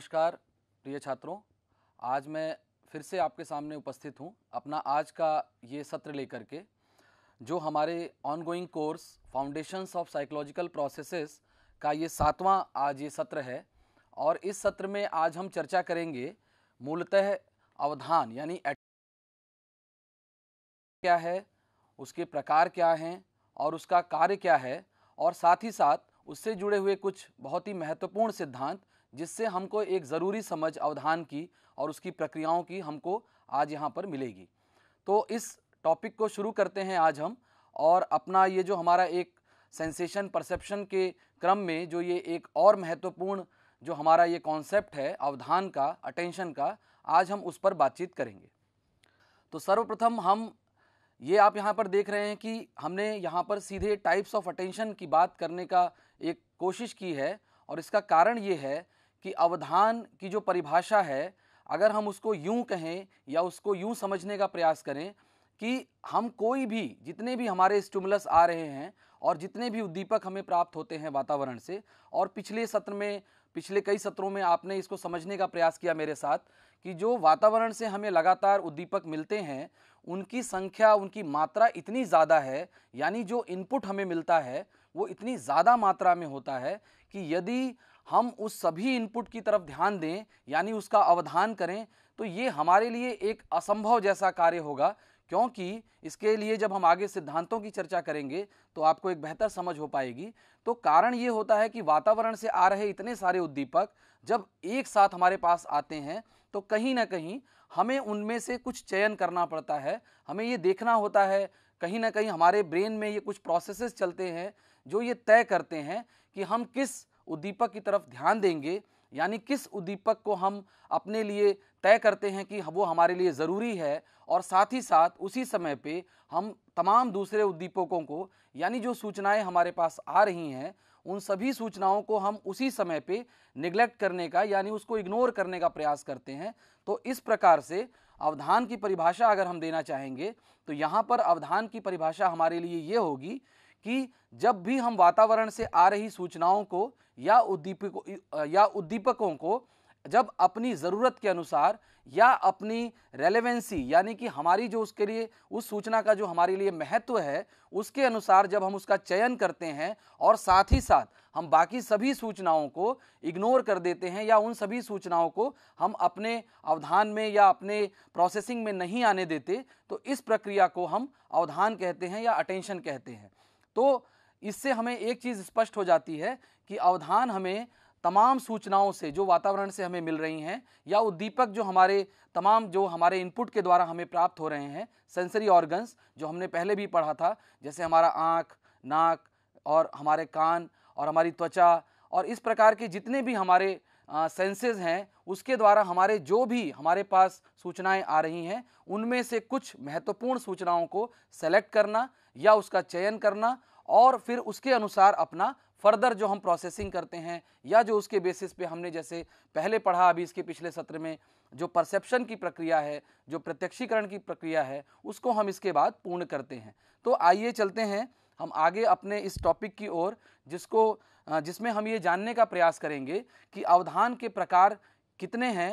नमस्कार प्रिय छात्रों आज मैं फिर से आपके सामने उपस्थित हूँ अपना आज का ये सत्र लेकर के जो हमारे ongoing course foundations of psychological processes का ये सातवां आज ये सत्र है और इस सत्र में आज हम चर्चा करेंगे मूलतः अवधान यानी क्या है उसके प्रकार क्या हैं और उसका कार्य क्या है और साथ ही साथ उससे जुड़े हुए कुछ बहुत ही महत्वपूर्ण सिद्धांत जिससे हमको एक ज़रूरी समझ अवधान की और उसकी प्रक्रियाओं की हमको आज यहाँ पर मिलेगी तो इस टॉपिक को शुरू करते हैं आज हम और अपना ये जो हमारा एक सेंसेशन परसेप्शन के क्रम में जो ये एक और महत्वपूर्ण जो हमारा ये कॉन्सेप्ट है अवधान का अटेंशन का आज हम उस पर बातचीत करेंगे तो सर्वप्रथम हम ये आप यहाँ पर देख रहे हैं कि हमने यहाँ पर सीधे टाइप्स ऑफ अटेंशन की बात करने का एक कोशिश की है और इसका कारण ये है कि अवधान की जो परिभाषा है अगर हम उसको यूं कहें या उसको यूं समझने का प्रयास करें कि हम कोई भी जितने भी हमारे स्टूमुलस आ रहे हैं और जितने भी उद्दीपक हमें प्राप्त होते हैं वातावरण से और पिछले सत्र में पिछले कई सत्रों में आपने इसको समझने का प्रयास किया मेरे साथ कि जो वातावरण से हमें लगातार उद्दीपक मिलते हैं उनकी संख्या उनकी मात्रा इतनी ज़्यादा है यानी जो इनपुट हमें मिलता है वो इतनी ज़्यादा मात्रा में होता है कि यदि हम उस सभी इनपुट की तरफ ध्यान दें यानी उसका अवधान करें तो ये हमारे लिए एक असंभव जैसा कार्य होगा क्योंकि इसके लिए जब हम आगे सिद्धांतों की चर्चा करेंगे तो आपको एक बेहतर समझ हो पाएगी तो कारण ये होता है कि वातावरण से आ रहे इतने सारे उद्दीपक जब एक साथ हमारे पास आते हैं तो कहीं ना कहीं हमें उनमें से कुछ चयन करना पड़ता है हमें ये देखना होता है कहीं ना कहीं हमारे ब्रेन में ये कुछ प्रोसेसेस चलते हैं जो ये तय करते हैं कि हम किस उद्दीपक की तरफ ध्यान देंगे यानी किस उद्दीपक को हम अपने लिए तय करते हैं कि वो हमारे लिए ज़रूरी है और साथ ही साथ उसी समय पे हम तमाम दूसरे उद्दीपकों को यानी जो सूचनाएं हमारे पास आ रही हैं उन सभी सूचनाओं को हम उसी समय पे निगलेक्ट करने का यानी उसको इग्नोर करने का प्रयास करते हैं तो इस प्रकार से अवधान की परिभाषा अगर हम देना चाहेंगे तो यहाँ पर अवधान की परिभाषा हमारे लिए ये होगी कि जब भी हम वातावरण से आ रही सूचनाओं को या उद्दीपकों या उद्दीपकों को जब अपनी ज़रूरत के अनुसार या अपनी रेलेवेंसी यानी कि हमारी जो उसके लिए उस सूचना का जो हमारे लिए महत्व है उसके अनुसार जब हम उसका चयन करते हैं और साथ ही साथ हम बाकी सभी सूचनाओं को इग्नोर कर देते हैं या उन सभी सूचनाओं को हम अपने अवधान में या अपने प्रोसेसिंग में नहीं आने देते तो इस प्रक्रिया को हम अवधान कहते हैं या अटेंशन कहते हैं तो इससे हमें एक चीज़ स्पष्ट हो जाती है कि अवधान हमें तमाम सूचनाओं से जो वातावरण से हमें मिल रही हैं या उद्दीपक जो हमारे तमाम जो हमारे इनपुट के द्वारा हमें प्राप्त हो रहे हैं सेंसरी ऑर्गन्स जो हमने पहले भी पढ़ा था जैसे हमारा आँख नाक और हमारे कान और हमारी त्वचा और इस प्रकार के जितने भी हमारे सेंसेस हैं उसके द्वारा हमारे जो भी हमारे पास सूचनाएं आ रही हैं उनमें से कुछ महत्वपूर्ण सूचनाओं को सेलेक्ट करना या उसका चयन करना और फिर उसके अनुसार अपना फर्दर जो हम प्रोसेसिंग करते हैं या जो उसके बेसिस पे हमने जैसे पहले पढ़ा अभी इसके पिछले सत्र में जो परसेप्शन की प्रक्रिया है जो प्रत्यक्षीकरण की प्रक्रिया है उसको हम इसके बाद पूर्ण करते हैं तो आइए चलते हैं हम आगे अपने इस टॉपिक की ओर जिसको जिसमें हम ये जानने का प्रयास करेंगे कि अवधान के प्रकार कितने हैं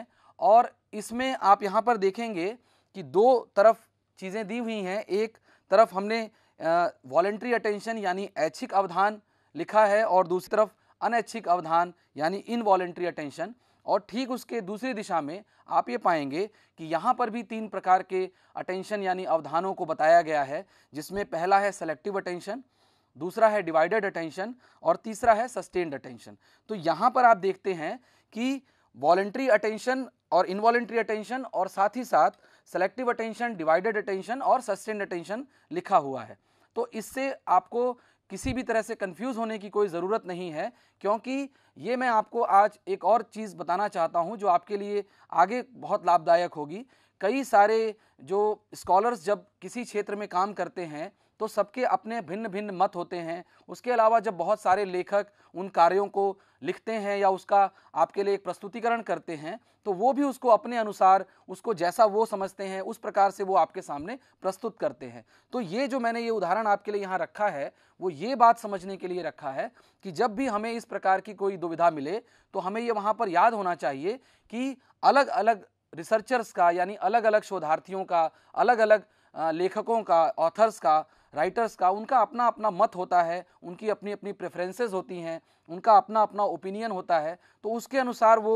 और इसमें आप यहाँ पर देखेंगे कि दो तरफ चीज़ें दी हुई हैं एक तरफ हमने वॉलेंट्री अटेंशन यानी ऐच्छिक अवधान लिखा है और दूसरी तरफ अनैच्छिक अवधान यानी इनवॉलेंट्री अटेंशन और ठीक उसके दूसरी दिशा में आप ये पाएंगे कि यहाँ पर भी तीन प्रकार के अटेंशन यानी अवधानों को बताया गया है जिसमें पहला है सेलेक्टिव अटेंशन दूसरा है डिवाइडेड अटेंशन और तीसरा है सस्टेन्ड अटेंशन तो यहाँ पर आप देखते हैं कि वॉलेंट्री अटेंशन और इनवॉलेंट्री अटेंशन और साथ ही साथ सेलेक्टिव अटेंशन डिवाइडेड अटेंशन और सस्टेंड अटेंशन लिखा हुआ है तो इससे आपको किसी भी तरह से कंफ्यूज होने की कोई ज़रूरत नहीं है क्योंकि ये मैं आपको आज एक और चीज़ बताना चाहता हूँ जो आपके लिए आगे बहुत लाभदायक होगी कई सारे जो स्कॉलर्स जब किसी क्षेत्र में काम करते हैं तो सबके अपने भिन्न भिन्न मत होते हैं उसके अलावा जब बहुत सारे लेखक उन कार्यों को लिखते हैं या उसका आपके लिए एक प्रस्तुतिकरण करते हैं तो वो भी उसको अपने अनुसार उसको जैसा वो समझते हैं उस प्रकार से वो आपके सामने प्रस्तुत करते हैं तो ये जो मैंने ये उदाहरण आपके लिए यहाँ रखा है वो ये बात समझने के लिए रखा है कि जब भी हमें इस प्रकार की कोई दुविधा मिले तो हमें ये वहाँ पर याद होना चाहिए कि अलग अलग रिसर्चर्स का यानी अलग अलग शोधार्थियों का अलग अलग लेखकों का ऑथर्स का राइटर्स का उनका अपना अपना मत होता है उनकी अपनी अपनी प्रेफरेंसेस होती हैं उनका अपना अपना ओपिनियन होता है तो उसके अनुसार वो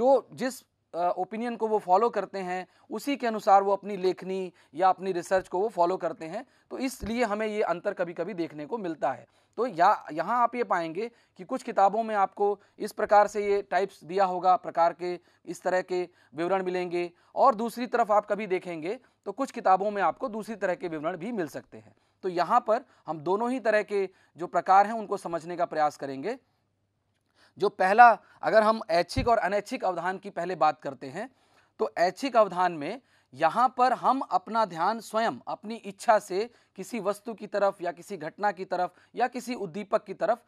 जो जिस ओपिनियन को वो फॉलो करते हैं उसी के अनुसार वो अपनी लेखनी या अपनी रिसर्च को वो फॉलो करते हैं तो इसलिए हमें ये अंतर कभी कभी देखने को मिलता है तो या यहाँ आप ये पाएंगे कि कुछ किताबों में आपको इस प्रकार से ये टाइप्स दिया होगा प्रकार के इस तरह के विवरण मिलेंगे और दूसरी तरफ आप कभी देखेंगे तो कुछ किताबों में आपको दूसरी तरह के विवरण भी मिल सकते हैं तो यहां पर हम दोनों ही तरह के जो प्रकार हैं उनको समझने का प्रयास करेंगे जो पहला अगर हम ऐच्छिक और अनैच्छिक अवधान की पहले बात करते हैं तो ऐच्छिक अवधान में यहां पर हम अपना ध्यान स्वयं अपनी इच्छा से किसी वस्तु की तरफ या किसी घटना की तरफ या किसी उद्दीपक की तरफ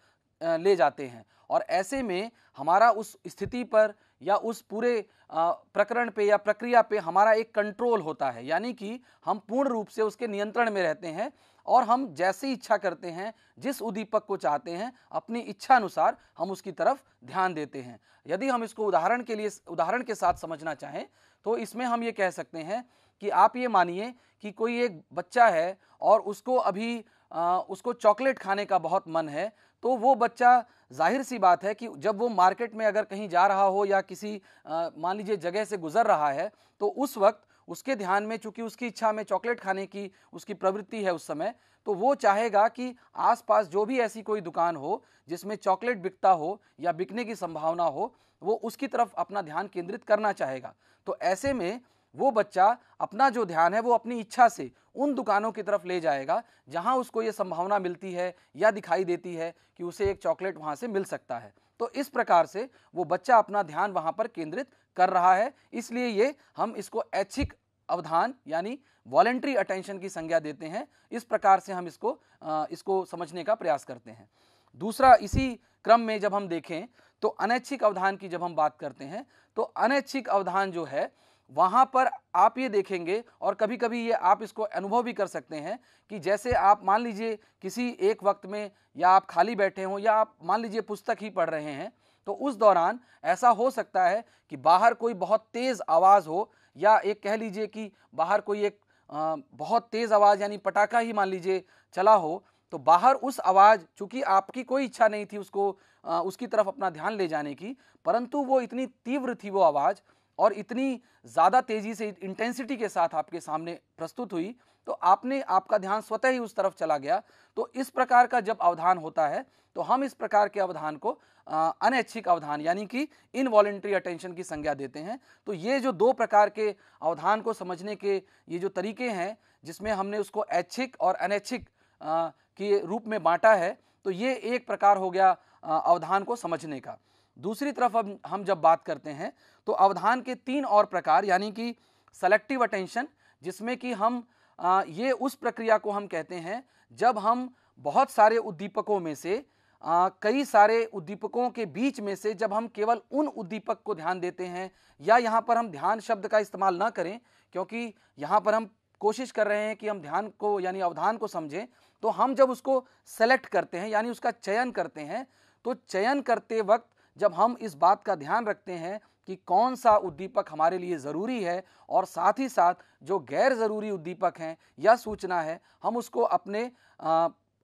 ले जाते हैं और ऐसे में हमारा उस स्थिति पर या उस पूरे प्रकरण पे या प्रक्रिया पे हमारा एक कंट्रोल होता है यानी कि हम पूर्ण रूप से उसके नियंत्रण में रहते हैं और हम जैसी इच्छा करते हैं जिस उद्दीपक को चाहते हैं अपनी इच्छा अनुसार हम उसकी तरफ ध्यान देते हैं यदि हम इसको उदाहरण के लिए उदाहरण के साथ समझना चाहें तो इसमें हम ये कह सकते हैं कि आप ये मानिए कि कोई एक बच्चा है और उसको अभी आ, उसको चॉकलेट खाने का बहुत मन है तो वो बच्चा जाहिर सी बात है कि जब वो मार्केट में अगर कहीं जा रहा हो या किसी मान लीजिए जगह से गुजर रहा है तो उस वक्त उसके ध्यान में चूंकि उसकी इच्छा में चॉकलेट खाने की उसकी प्रवृत्ति है उस समय तो वो चाहेगा कि आसपास जो भी ऐसी कोई दुकान हो जिसमें चॉकलेट बिकता हो या बिकने की संभावना हो वो उसकी तरफ अपना ध्यान केंद्रित करना चाहेगा तो ऐसे में वो बच्चा अपना जो ध्यान है वो अपनी इच्छा से उन दुकानों की तरफ ले जाएगा जहाँ उसको ये संभावना मिलती है या दिखाई देती है कि उसे एक चॉकलेट वहाँ से मिल सकता है तो इस प्रकार से वो बच्चा अपना ध्यान वहाँ पर केंद्रित कर रहा है इसलिए ये हम इसको ऐच्छिक अवधान यानी वॉलेंट्री अटेंशन की संज्ञा देते हैं इस प्रकार से हम इसको इसको समझने का प्रयास करते हैं दूसरा इसी क्रम में जब हम देखें तो अनैच्छिक अवधान की जब हम बात करते हैं तो अनैच्छिक अवधान जो है वहाँ पर आप ये देखेंगे और कभी कभी ये आप इसको अनुभव भी कर सकते हैं कि जैसे आप मान लीजिए किसी एक वक्त में या आप खाली बैठे हों या आप मान लीजिए पुस्तक ही पढ़ रहे हैं तो उस दौरान ऐसा हो सकता है कि बाहर कोई बहुत तेज़ आवाज़ हो या एक कह लीजिए कि बाहर कोई एक बहुत तेज़ आवाज़ यानी पटाखा ही मान लीजिए चला हो तो बाहर उस आवाज़ चूँकि आपकी कोई इच्छा नहीं थी उसको उसकी तरफ अपना ध्यान ले जाने की परंतु वो इतनी तीव्र थी वो आवाज़ और इतनी ज़्यादा तेज़ी से इंटेंसिटी के साथ आपके सामने प्रस्तुत हुई तो आपने आपका ध्यान स्वतः ही उस तरफ चला गया तो इस प्रकार का जब अवधान होता है तो हम इस प्रकार के अवधान को अनैच्छिक अवधान यानी कि इनवॉलेंट्री अटेंशन की संज्ञा देते हैं तो ये जो दो प्रकार के अवधान को समझने के ये जो तरीके हैं जिसमें हमने उसको ऐच्छिक और अनैच्छिक के रूप में बांटा है तो ये एक प्रकार हो गया अवधान को समझने का दूसरी तरफ अब हम जब बात करते हैं तो अवधान के तीन और प्रकार यानी कि सेलेक्टिव अटेंशन जिसमें कि हम आ, ये उस प्रक्रिया को हम कहते हैं जब हम बहुत सारे उद्दीपकों में से आ, कई सारे उद्दीपकों के बीच में से जब हम केवल उन उद्दीपक को ध्यान देते हैं या यहाँ पर हम ध्यान शब्द का इस्तेमाल ना करें क्योंकि यहाँ पर हम कोशिश कर रहे हैं कि हम ध्यान को यानी अवधान को समझें तो हम जब उसको सेलेक्ट करते हैं यानी उसका चयन करते हैं तो चयन करते वक्त जब हम इस बात का ध्यान रखते हैं कि कौन सा उद्दीपक हमारे लिए ज़रूरी है और साथ ही साथ जो गैर ज़रूरी उद्दीपक हैं या सूचना है हम उसको अपने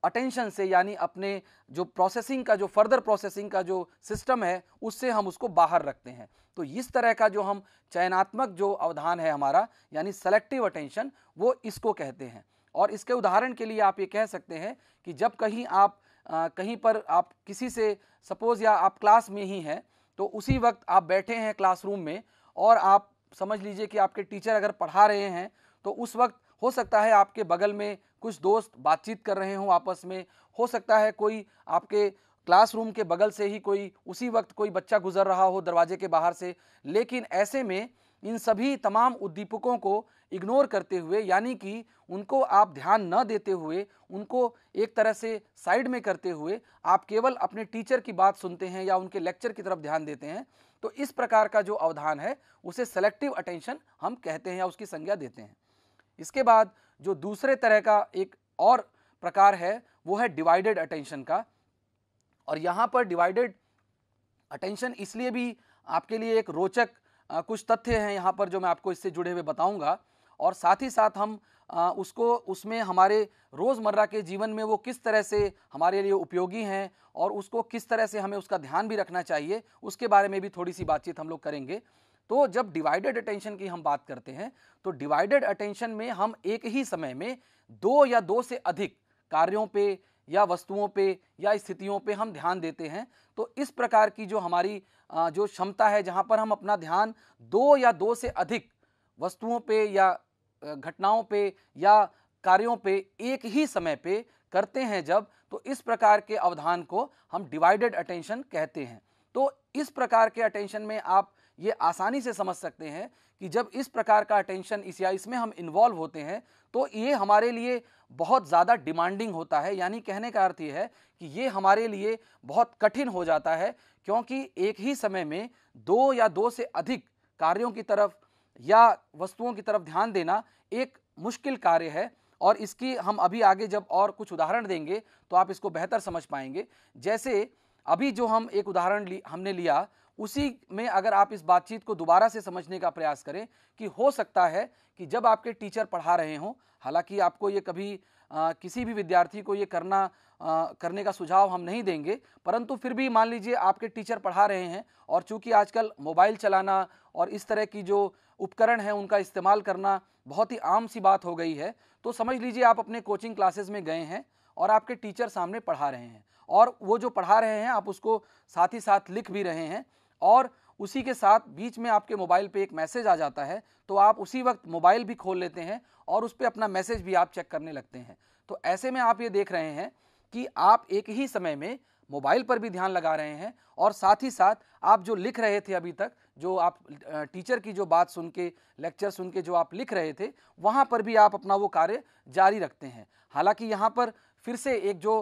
अटेंशन से यानी अपने जो प्रोसेसिंग का जो फर्दर प्रोसेसिंग का जो सिस्टम है उससे हम उसको बाहर रखते हैं तो इस तरह का जो हम चयनात्मक जो अवधान है हमारा यानी सेलेक्टिव अटेंशन वो इसको कहते हैं और इसके उदाहरण के लिए आप ये कह सकते हैं कि जब कहीं आप आ, कहीं पर आप किसी से सपोज़ या आप क्लास में ही हैं तो उसी वक्त आप बैठे हैं क्लासरूम में और आप समझ लीजिए कि आपके टीचर अगर पढ़ा रहे हैं तो उस वक्त हो सकता है आपके बगल में कुछ दोस्त बातचीत कर रहे हों आपस में हो सकता है कोई आपके क्लासरूम के बगल से ही कोई उसी वक्त कोई बच्चा गुजर रहा हो दरवाजे के बाहर से लेकिन ऐसे में इन सभी तमाम उद्दीपकों को इग्नोर करते हुए यानी कि उनको आप ध्यान न देते हुए उनको एक तरह से साइड में करते हुए आप केवल अपने टीचर की बात सुनते हैं या उनके लेक्चर की तरफ ध्यान देते हैं तो इस प्रकार का जो अवधान है उसे सेलेक्टिव अटेंशन हम कहते हैं या उसकी संज्ञा देते हैं इसके बाद जो दूसरे तरह का एक और प्रकार है वो है डिवाइडेड अटेंशन का और यहाँ पर डिवाइडेड अटेंशन इसलिए भी आपके लिए एक रोचक कुछ तथ्य हैं यहाँ पर जो मैं आपको इससे जुड़े हुए बताऊंगा और साथ ही साथ हम उसको उसमें हमारे रोज़मर्रा के जीवन में वो किस तरह से हमारे लिए उपयोगी हैं और उसको किस तरह से हमें उसका ध्यान भी रखना चाहिए उसके बारे में भी थोड़ी सी बातचीत हम लोग करेंगे तो जब डिवाइडेड अटेंशन की हम बात करते हैं तो डिवाइडेड अटेंशन में हम एक ही समय में दो या दो से अधिक कार्यों पे या वस्तुओं पे या स्थितियों पे हम ध्यान देते हैं तो इस प्रकार की जो हमारी जो क्षमता है जहाँ पर हम अपना ध्यान दो या दो से अधिक वस्तुओं पे या घटनाओं पे या कार्यों पे एक ही समय पे करते हैं जब तो इस प्रकार के अवधान को हम डिवाइडेड अटेंशन कहते हैं तो इस प्रकार के अटेंशन में आप ये आसानी से समझ सकते हैं कि जब इस प्रकार का अटेंशन इस या इसमें हम इन्वॉल्व होते हैं तो ये हमारे लिए बहुत ज़्यादा डिमांडिंग होता है यानी कहने का अर्थ ये है कि ये हमारे लिए बहुत कठिन हो जाता है क्योंकि एक ही समय में दो या दो से अधिक कार्यों की तरफ या वस्तुओं की तरफ ध्यान देना एक मुश्किल कार्य है और इसकी हम अभी आगे जब और कुछ उदाहरण देंगे तो आप इसको बेहतर समझ पाएंगे जैसे अभी जो हम एक उदाहरण ली हमने लिया उसी में अगर आप इस बातचीत को दोबारा से समझने का प्रयास करें कि हो सकता है कि जब आपके टीचर पढ़ा रहे हों हालांकि आपको ये कभी आ, किसी भी विद्यार्थी को ये करना आ, करने का सुझाव हम नहीं देंगे परंतु फिर भी मान लीजिए आपके टीचर पढ़ा रहे हैं और चूंकि आजकल मोबाइल चलाना और इस तरह की जो उपकरण हैं उनका इस्तेमाल करना बहुत ही आम सी बात हो गई है तो समझ लीजिए आप अपने कोचिंग क्लासेस में गए हैं और आपके टीचर सामने पढ़ा रहे हैं और वो जो पढ़ा रहे हैं आप उसको साथ ही साथ लिख भी रहे हैं और उसी के साथ बीच में आपके मोबाइल पे एक मैसेज आ जाता है तो आप उसी वक्त मोबाइल भी खोल लेते हैं और उस पर अपना मैसेज भी आप चेक करने लगते हैं तो ऐसे में आप ये देख रहे हैं कि आप एक ही समय में मोबाइल पर भी ध्यान लगा रहे हैं और साथ ही साथ आप जो लिख रहे थे अभी तक जो आप टीचर की जो बात सुन के लेक्चर सुन के जो आप लिख रहे थे वहाँ पर भी आप अपना वो कार्य जारी रखते हैं हालांकि यहाँ पर फिर से एक जो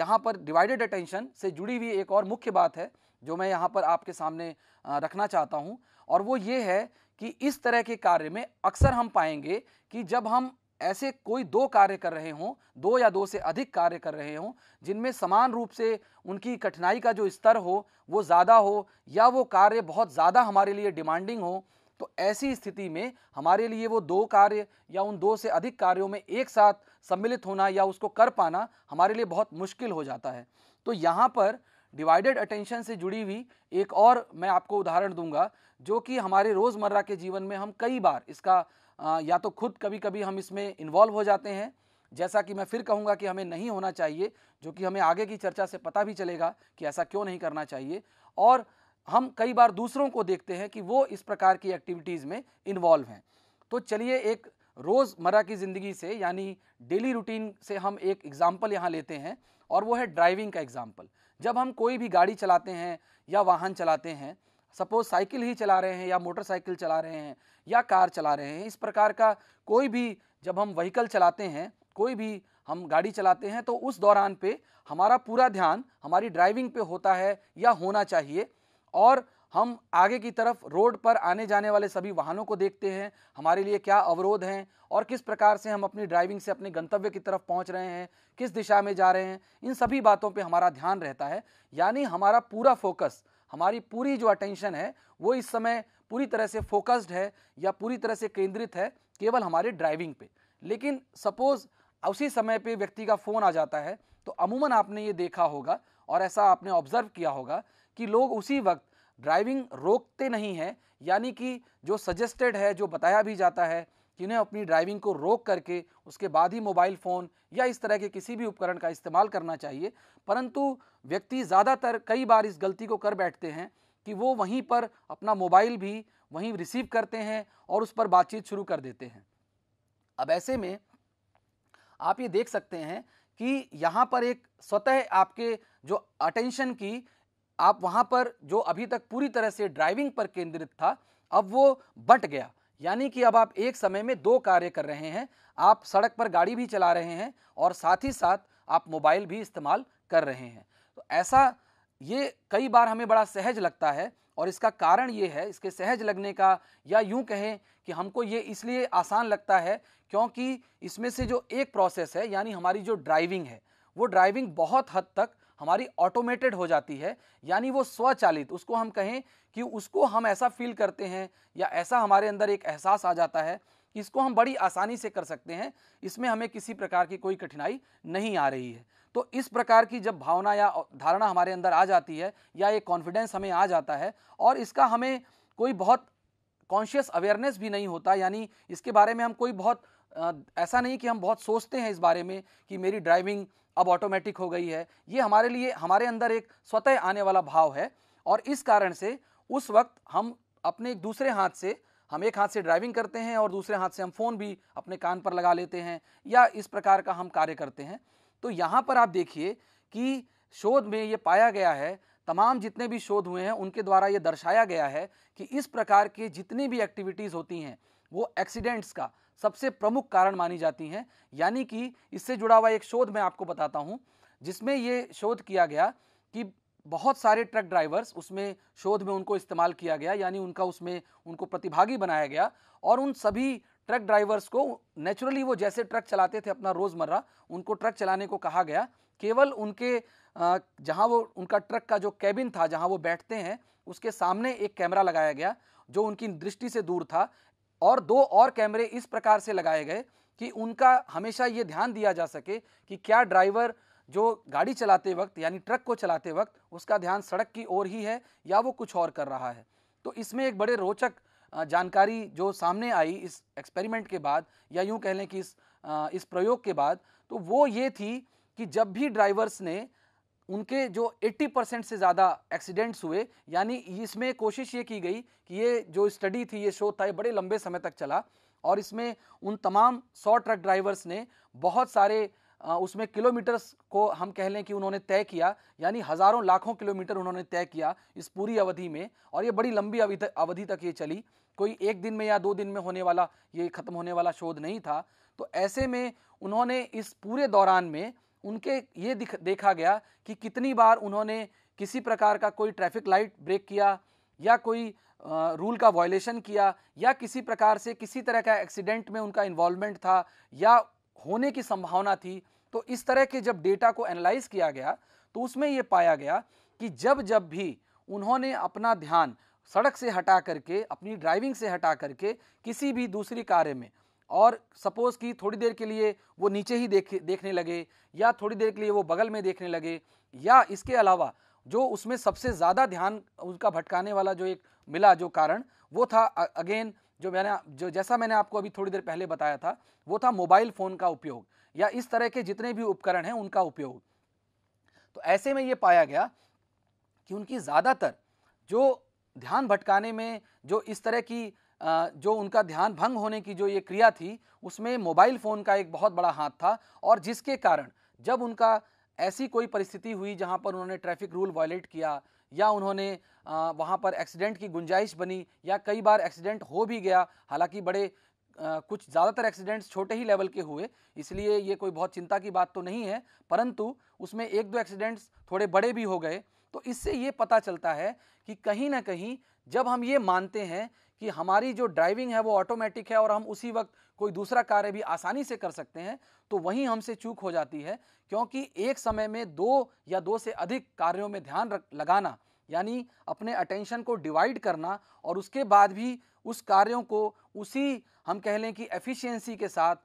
यहाँ पर डिवाइडेड अटेंशन से जुड़ी हुई एक और मुख्य बात है जो मैं यहाँ पर आपके सामने रखना चाहता हूँ और वो ये है कि इस तरह के कार्य में अक्सर हम पाएंगे कि जब हम ऐसे कोई दो कार्य कर रहे हों दो या दो से अधिक कार्य कर रहे हों जिनमें समान रूप से उनकी कठिनाई का जो स्तर हो वो ज़्यादा हो या वो कार्य बहुत ज़्यादा हमारे लिए डिमांडिंग हो तो ऐसी स्थिति में हमारे लिए वो दो कार्य या उन दो से अधिक कार्यों में एक साथ सम्मिलित होना या उसको कर पाना हमारे लिए बहुत मुश्किल हो जाता है तो यहाँ पर डिवाइडेड अटेंशन से जुड़ी हुई एक और मैं आपको उदाहरण दूंगा जो कि हमारे रोज़मर्रा के जीवन में हम कई बार इसका या तो खुद कभी कभी हम इसमें इन्वॉल्व हो जाते हैं जैसा कि मैं फिर कहूँगा कि हमें नहीं होना चाहिए जो कि हमें आगे की चर्चा से पता भी चलेगा कि ऐसा क्यों नहीं करना चाहिए और हम कई बार दूसरों को देखते हैं कि वो इस प्रकार की एक्टिविटीज़ में इन्वॉल्व हैं तो चलिए एक रोज़मर्रा की ज़िंदगी से यानी डेली रूटीन से हम एक एग्ज़ाम्पल यहाँ लेते हैं और वो है ड्राइविंग का एग्ज़ाम्पल जब हम कोई भी गाड़ी चलाते हैं या वाहन चलाते हैं सपोज साइकिल ही चला रहे हैं या मोटरसाइकिल चला रहे हैं या कार चला रहे हैं इस प्रकार का कोई भी जब हम व्हीकल चलाते हैं कोई भी हम गाड़ी चलाते हैं तो उस दौरान पे हमारा पूरा ध्यान हमारी ड्राइविंग पे होता है या होना चाहिए और हम आगे की तरफ रोड पर आने जाने वाले सभी वाहनों को देखते हैं हमारे लिए क्या अवरोध हैं और किस प्रकार से हम अपनी ड्राइविंग से अपने गंतव्य की तरफ पहुंच रहे हैं किस दिशा में जा रहे हैं इन सभी बातों पे हमारा ध्यान रहता है यानी हमारा पूरा फोकस हमारी पूरी जो अटेंशन है वो इस समय पूरी तरह से फोकस्ड है या पूरी तरह से केंद्रित है केवल हमारे ड्राइविंग पे लेकिन सपोज़ उसी समय पे व्यक्ति का फ़ोन आ जाता है तो अमूमन आपने ये देखा होगा और ऐसा आपने ऑब्जर्व किया होगा कि लोग उसी वक्त ड्राइविंग रोकते नहीं हैं यानी कि जो सजेस्टेड है जो बताया भी जाता है कि उन्हें अपनी ड्राइविंग को रोक करके उसके बाद ही मोबाइल फ़ोन या इस तरह के किसी भी उपकरण का इस्तेमाल करना चाहिए परंतु व्यक्ति ज़्यादातर कई बार इस गलती को कर बैठते हैं कि वो वहीं पर अपना मोबाइल भी वहीं रिसीव करते हैं और उस पर बातचीत शुरू कर देते हैं अब ऐसे में आप ये देख सकते हैं कि यहाँ पर एक स्वतः आपके जो अटेंशन की आप वहाँ पर जो अभी तक पूरी तरह से ड्राइविंग पर केंद्रित था अब वो बट गया यानी कि अब आप एक समय में दो कार्य कर रहे हैं आप सड़क पर गाड़ी भी चला रहे हैं और साथ ही साथ आप मोबाइल भी इस्तेमाल कर रहे हैं तो ऐसा ये कई बार हमें बड़ा सहज लगता है और इसका कारण ये है इसके सहज लगने का या यूं कहें कि हमको ये इसलिए आसान लगता है क्योंकि इसमें से जो एक प्रोसेस है यानी हमारी जो ड्राइविंग है वो ड्राइविंग बहुत हद तक हमारी ऑटोमेटेड हो जाती है यानी वो स्वचालित उसको हम कहें कि उसको हम ऐसा फील करते हैं या ऐसा हमारे अंदर एक एहसास आ जाता है कि इसको हम बड़ी आसानी से कर सकते हैं इसमें हमें किसी प्रकार की कोई कठिनाई नहीं आ रही है तो इस प्रकार की जब भावना या धारणा हमारे अंदर आ जाती है या ये कॉन्फिडेंस हमें आ जाता है और इसका हमें कोई बहुत कॉन्शियस अवेयरनेस भी नहीं होता यानी इसके बारे में हम कोई बहुत ऐसा नहीं कि हम बहुत सोचते हैं इस बारे में कि मेरी ड्राइविंग अब ऑटोमेटिक हो गई है ये हमारे लिए हमारे अंदर एक स्वतः आने वाला भाव है और इस कारण से उस वक्त हम अपने एक दूसरे हाथ से हम एक हाथ से ड्राइविंग करते हैं और दूसरे हाथ से हम फ़ोन भी अपने कान पर लगा लेते हैं या इस प्रकार का हम कार्य करते हैं तो यहाँ पर आप देखिए कि शोध में ये पाया गया है तमाम जितने भी शोध हुए हैं उनके द्वारा ये दर्शाया गया है कि इस प्रकार के जितनी भी एक्टिविटीज़ होती हैं वो एक्सीडेंट्स का सबसे प्रमुख कारण मानी जाती हैं यानी कि इससे जुड़ा हुआ एक शोध मैं आपको बताता हूँ जिसमें ये शोध किया गया कि बहुत सारे ट्रक ड्राइवर्स उसमें शोध में उनको इस्तेमाल किया गया यानी उनका उसमें उनको प्रतिभागी बनाया गया और उन सभी ट्रक ड्राइवर्स को नेचुरली वो जैसे ट्रक चलाते थे अपना रोज़मर्रा उनको ट्रक चलाने को कहा गया केवल उनके जहाँ वो उनका ट्रक का जो कैबिन था जहाँ वो बैठते हैं उसके सामने एक कैमरा लगाया गया जो उनकी दृष्टि से दूर था और दो और कैमरे इस प्रकार से लगाए गए कि उनका हमेशा ये ध्यान दिया जा सके कि क्या ड्राइवर जो गाड़ी चलाते वक्त यानी ट्रक को चलाते वक्त उसका ध्यान सड़क की ओर ही है या वो कुछ और कर रहा है तो इसमें एक बड़े रोचक जानकारी जो सामने आई इस एक्सपेरिमेंट के बाद या यूँ कह लें कि इस इस प्रयोग के बाद तो वो ये थी कि जब भी ड्राइवर्स ने उनके जो 80 परसेंट से ज़्यादा एक्सीडेंट्स हुए यानी इसमें कोशिश ये की गई कि ये जो स्टडी थी ये शोध था ये बड़े लंबे समय तक चला और इसमें उन तमाम सौ ट्रक ड्राइवर्स ने बहुत सारे उसमें किलोमीटर्स को हम कह लें कि उन्होंने तय किया यानी हज़ारों लाखों किलोमीटर उन्होंने तय किया इस पूरी अवधि में और ये बड़ी लंबी अवधि तक ये चली कोई एक दिन में या दो दिन में होने वाला ये ख़त्म होने वाला शोध नहीं था तो ऐसे में उन्होंने इस पूरे दौरान में उनके ये दिख देखा गया कि कितनी बार उन्होंने किसी प्रकार का कोई ट्रैफिक लाइट ब्रेक किया या कोई रूल का वॉयलेशन किया या किसी प्रकार से किसी तरह का एक्सीडेंट में उनका इन्वॉल्वमेंट था या होने की संभावना थी तो इस तरह के जब डेटा को एनालाइज किया गया तो उसमें ये पाया गया कि जब जब भी उन्होंने अपना ध्यान सड़क से हटा करके अपनी ड्राइविंग से हटा करके किसी भी दूसरी कार्य में और सपोज़ कि थोड़ी देर के लिए वो नीचे ही देख देखने लगे या थोड़ी देर के लिए वो बगल में देखने लगे या इसके अलावा जो उसमें सबसे ज़्यादा ध्यान उनका भटकाने वाला जो एक मिला जो कारण वो था अगेन जो मैंने जो जैसा मैंने आपको अभी थोड़ी देर पहले बताया था वो था मोबाइल फ़ोन का उपयोग या इस तरह के जितने भी उपकरण हैं उनका उपयोग तो ऐसे में ये पाया गया कि उनकी ज़्यादातर जो ध्यान भटकाने में जो इस तरह की जो उनका ध्यान भंग होने की जो ये क्रिया थी उसमें मोबाइल फ़ोन का एक बहुत बड़ा हाथ था और जिसके कारण जब उनका ऐसी कोई परिस्थिति हुई जहाँ पर उन्होंने ट्रैफिक रूल वायलेट किया या उन्होंने वहाँ पर एक्सीडेंट की गुंजाइश बनी या कई बार एक्सीडेंट हो भी गया हालांकि बड़े कुछ ज़्यादातर एक्सीडेंट्स छोटे ही लेवल के हुए इसलिए ये कोई बहुत चिंता की बात तो नहीं है परंतु उसमें एक दो एक्सीडेंट्स थोड़े बड़े भी हो गए तो इससे ये पता चलता है कि कहीं ना कहीं जब हम ये मानते हैं कि हमारी जो ड्राइविंग है वो ऑटोमेटिक है और हम उसी वक्त कोई दूसरा कार्य भी आसानी से कर सकते हैं तो वहीं हमसे चूक हो जाती है क्योंकि एक समय में दो या दो से अधिक कार्यों में ध्यान लगाना यानी अपने अटेंशन को डिवाइड करना और उसके बाद भी उस कार्यों को उसी हम कह लें कि एफिशिएंसी के साथ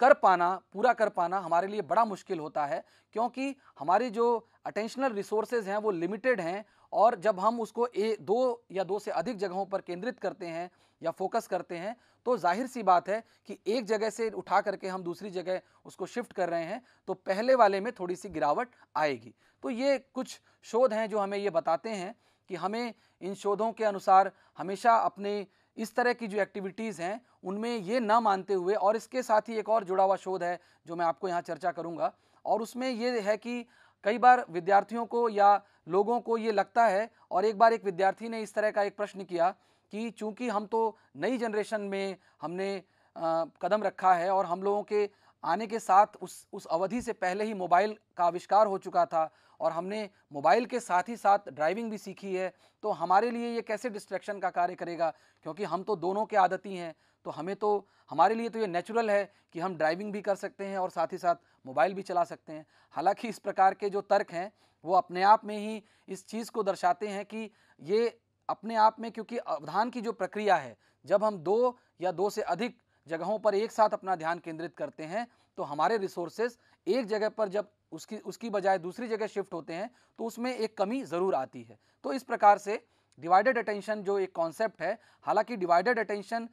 कर पाना पूरा कर पाना हमारे लिए बड़ा मुश्किल होता है क्योंकि हमारे जो अटेंशनल रिसोर्सेज हैं वो लिमिटेड हैं और जब हम उसको ए दो या दो से अधिक जगहों पर केंद्रित करते हैं या फोकस करते हैं तो जाहिर सी बात है कि एक जगह से उठा करके हम दूसरी जगह उसको शिफ्ट कर रहे हैं तो पहले वाले में थोड़ी सी गिरावट आएगी तो ये कुछ शोध हैं जो हमें ये बताते हैं कि हमें इन शोधों के अनुसार हमेशा अपने इस तरह की जो एक्टिविटीज़ हैं उनमें ये ना मानते हुए और इसके साथ ही एक और जुड़ा हुआ शोध है जो मैं आपको यहाँ चर्चा करूँगा और उसमें ये है कि कई बार विद्यार्थियों को या लोगों को ये लगता है और एक बार एक विद्यार्थी ने इस तरह का एक प्रश्न किया कि चूंकि हम तो नई जनरेशन में हमने आ, कदम रखा है और हम लोगों के आने के साथ उस उस अवधि से पहले ही मोबाइल का आविष्कार हो चुका था और हमने मोबाइल के साथ ही साथ ड्राइविंग भी सीखी है तो हमारे लिए ये कैसे डिस्ट्रैक्शन का कार्य करेगा क्योंकि हम तो दोनों के आदती हैं तो हमें तो हमारे लिए तो ये नेचुरल है कि हम ड्राइविंग भी कर सकते हैं और साथ ही साथ मोबाइल भी चला सकते हैं हालांकि इस प्रकार के जो तर्क हैं वो अपने आप में ही इस चीज़ को दर्शाते हैं कि ये अपने आप में क्योंकि अवधान की जो प्रक्रिया है जब हम दो या दो से अधिक जगहों पर एक साथ अपना ध्यान केंद्रित करते हैं तो हमारे रिसोर्सेज एक जगह पर जब उसकी उसकी बजाय दूसरी जगह शिफ्ट होते हैं तो उसमें एक कमी ज़रूर आती है तो इस प्रकार से डिवाइडेड अटेंशन जो एक कॉन्सेप्ट है हालांकि डिवाइडेड अटेंशन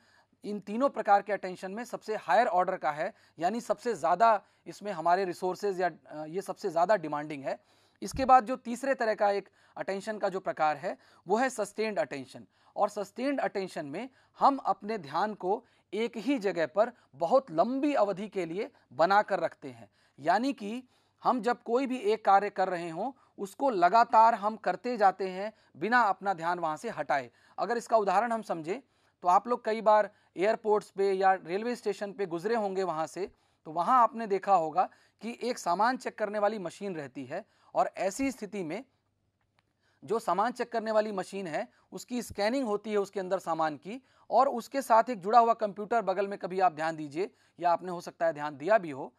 इन तीनों प्रकार के अटेंशन में सबसे हायर ऑर्डर का है यानी सबसे ज़्यादा इसमें हमारे रिसोर्सेज या ये सबसे ज़्यादा डिमांडिंग है इसके बाद जो तीसरे तरह का एक अटेंशन का जो प्रकार है वो है सस्टेन्ड अटेंशन और सस्टेन्ड अटेंशन में हम अपने ध्यान को एक ही जगह पर बहुत लंबी अवधि के लिए बना कर रखते हैं यानी कि हम जब कोई भी एक कार्य कर रहे हों उसको लगातार हम करते जाते हैं बिना अपना ध्यान वहाँ से हटाए अगर इसका उदाहरण हम समझें तो आप लोग कई बार एयरपोर्ट्स पे या रेलवे स्टेशन पे गुजरे होंगे वहाँ से तो वहाँ आपने देखा होगा कि एक सामान चेक करने वाली मशीन रहती है और ऐसी स्थिति में जो सामान चेक करने वाली मशीन है उसकी स्कैनिंग होती है उसके अंदर सामान की और उसके साथ एक जुड़ा हुआ कंप्यूटर बगल में कभी आप ध्यान दीजिए या आपने हो सकता है ध्यान दिया भी हो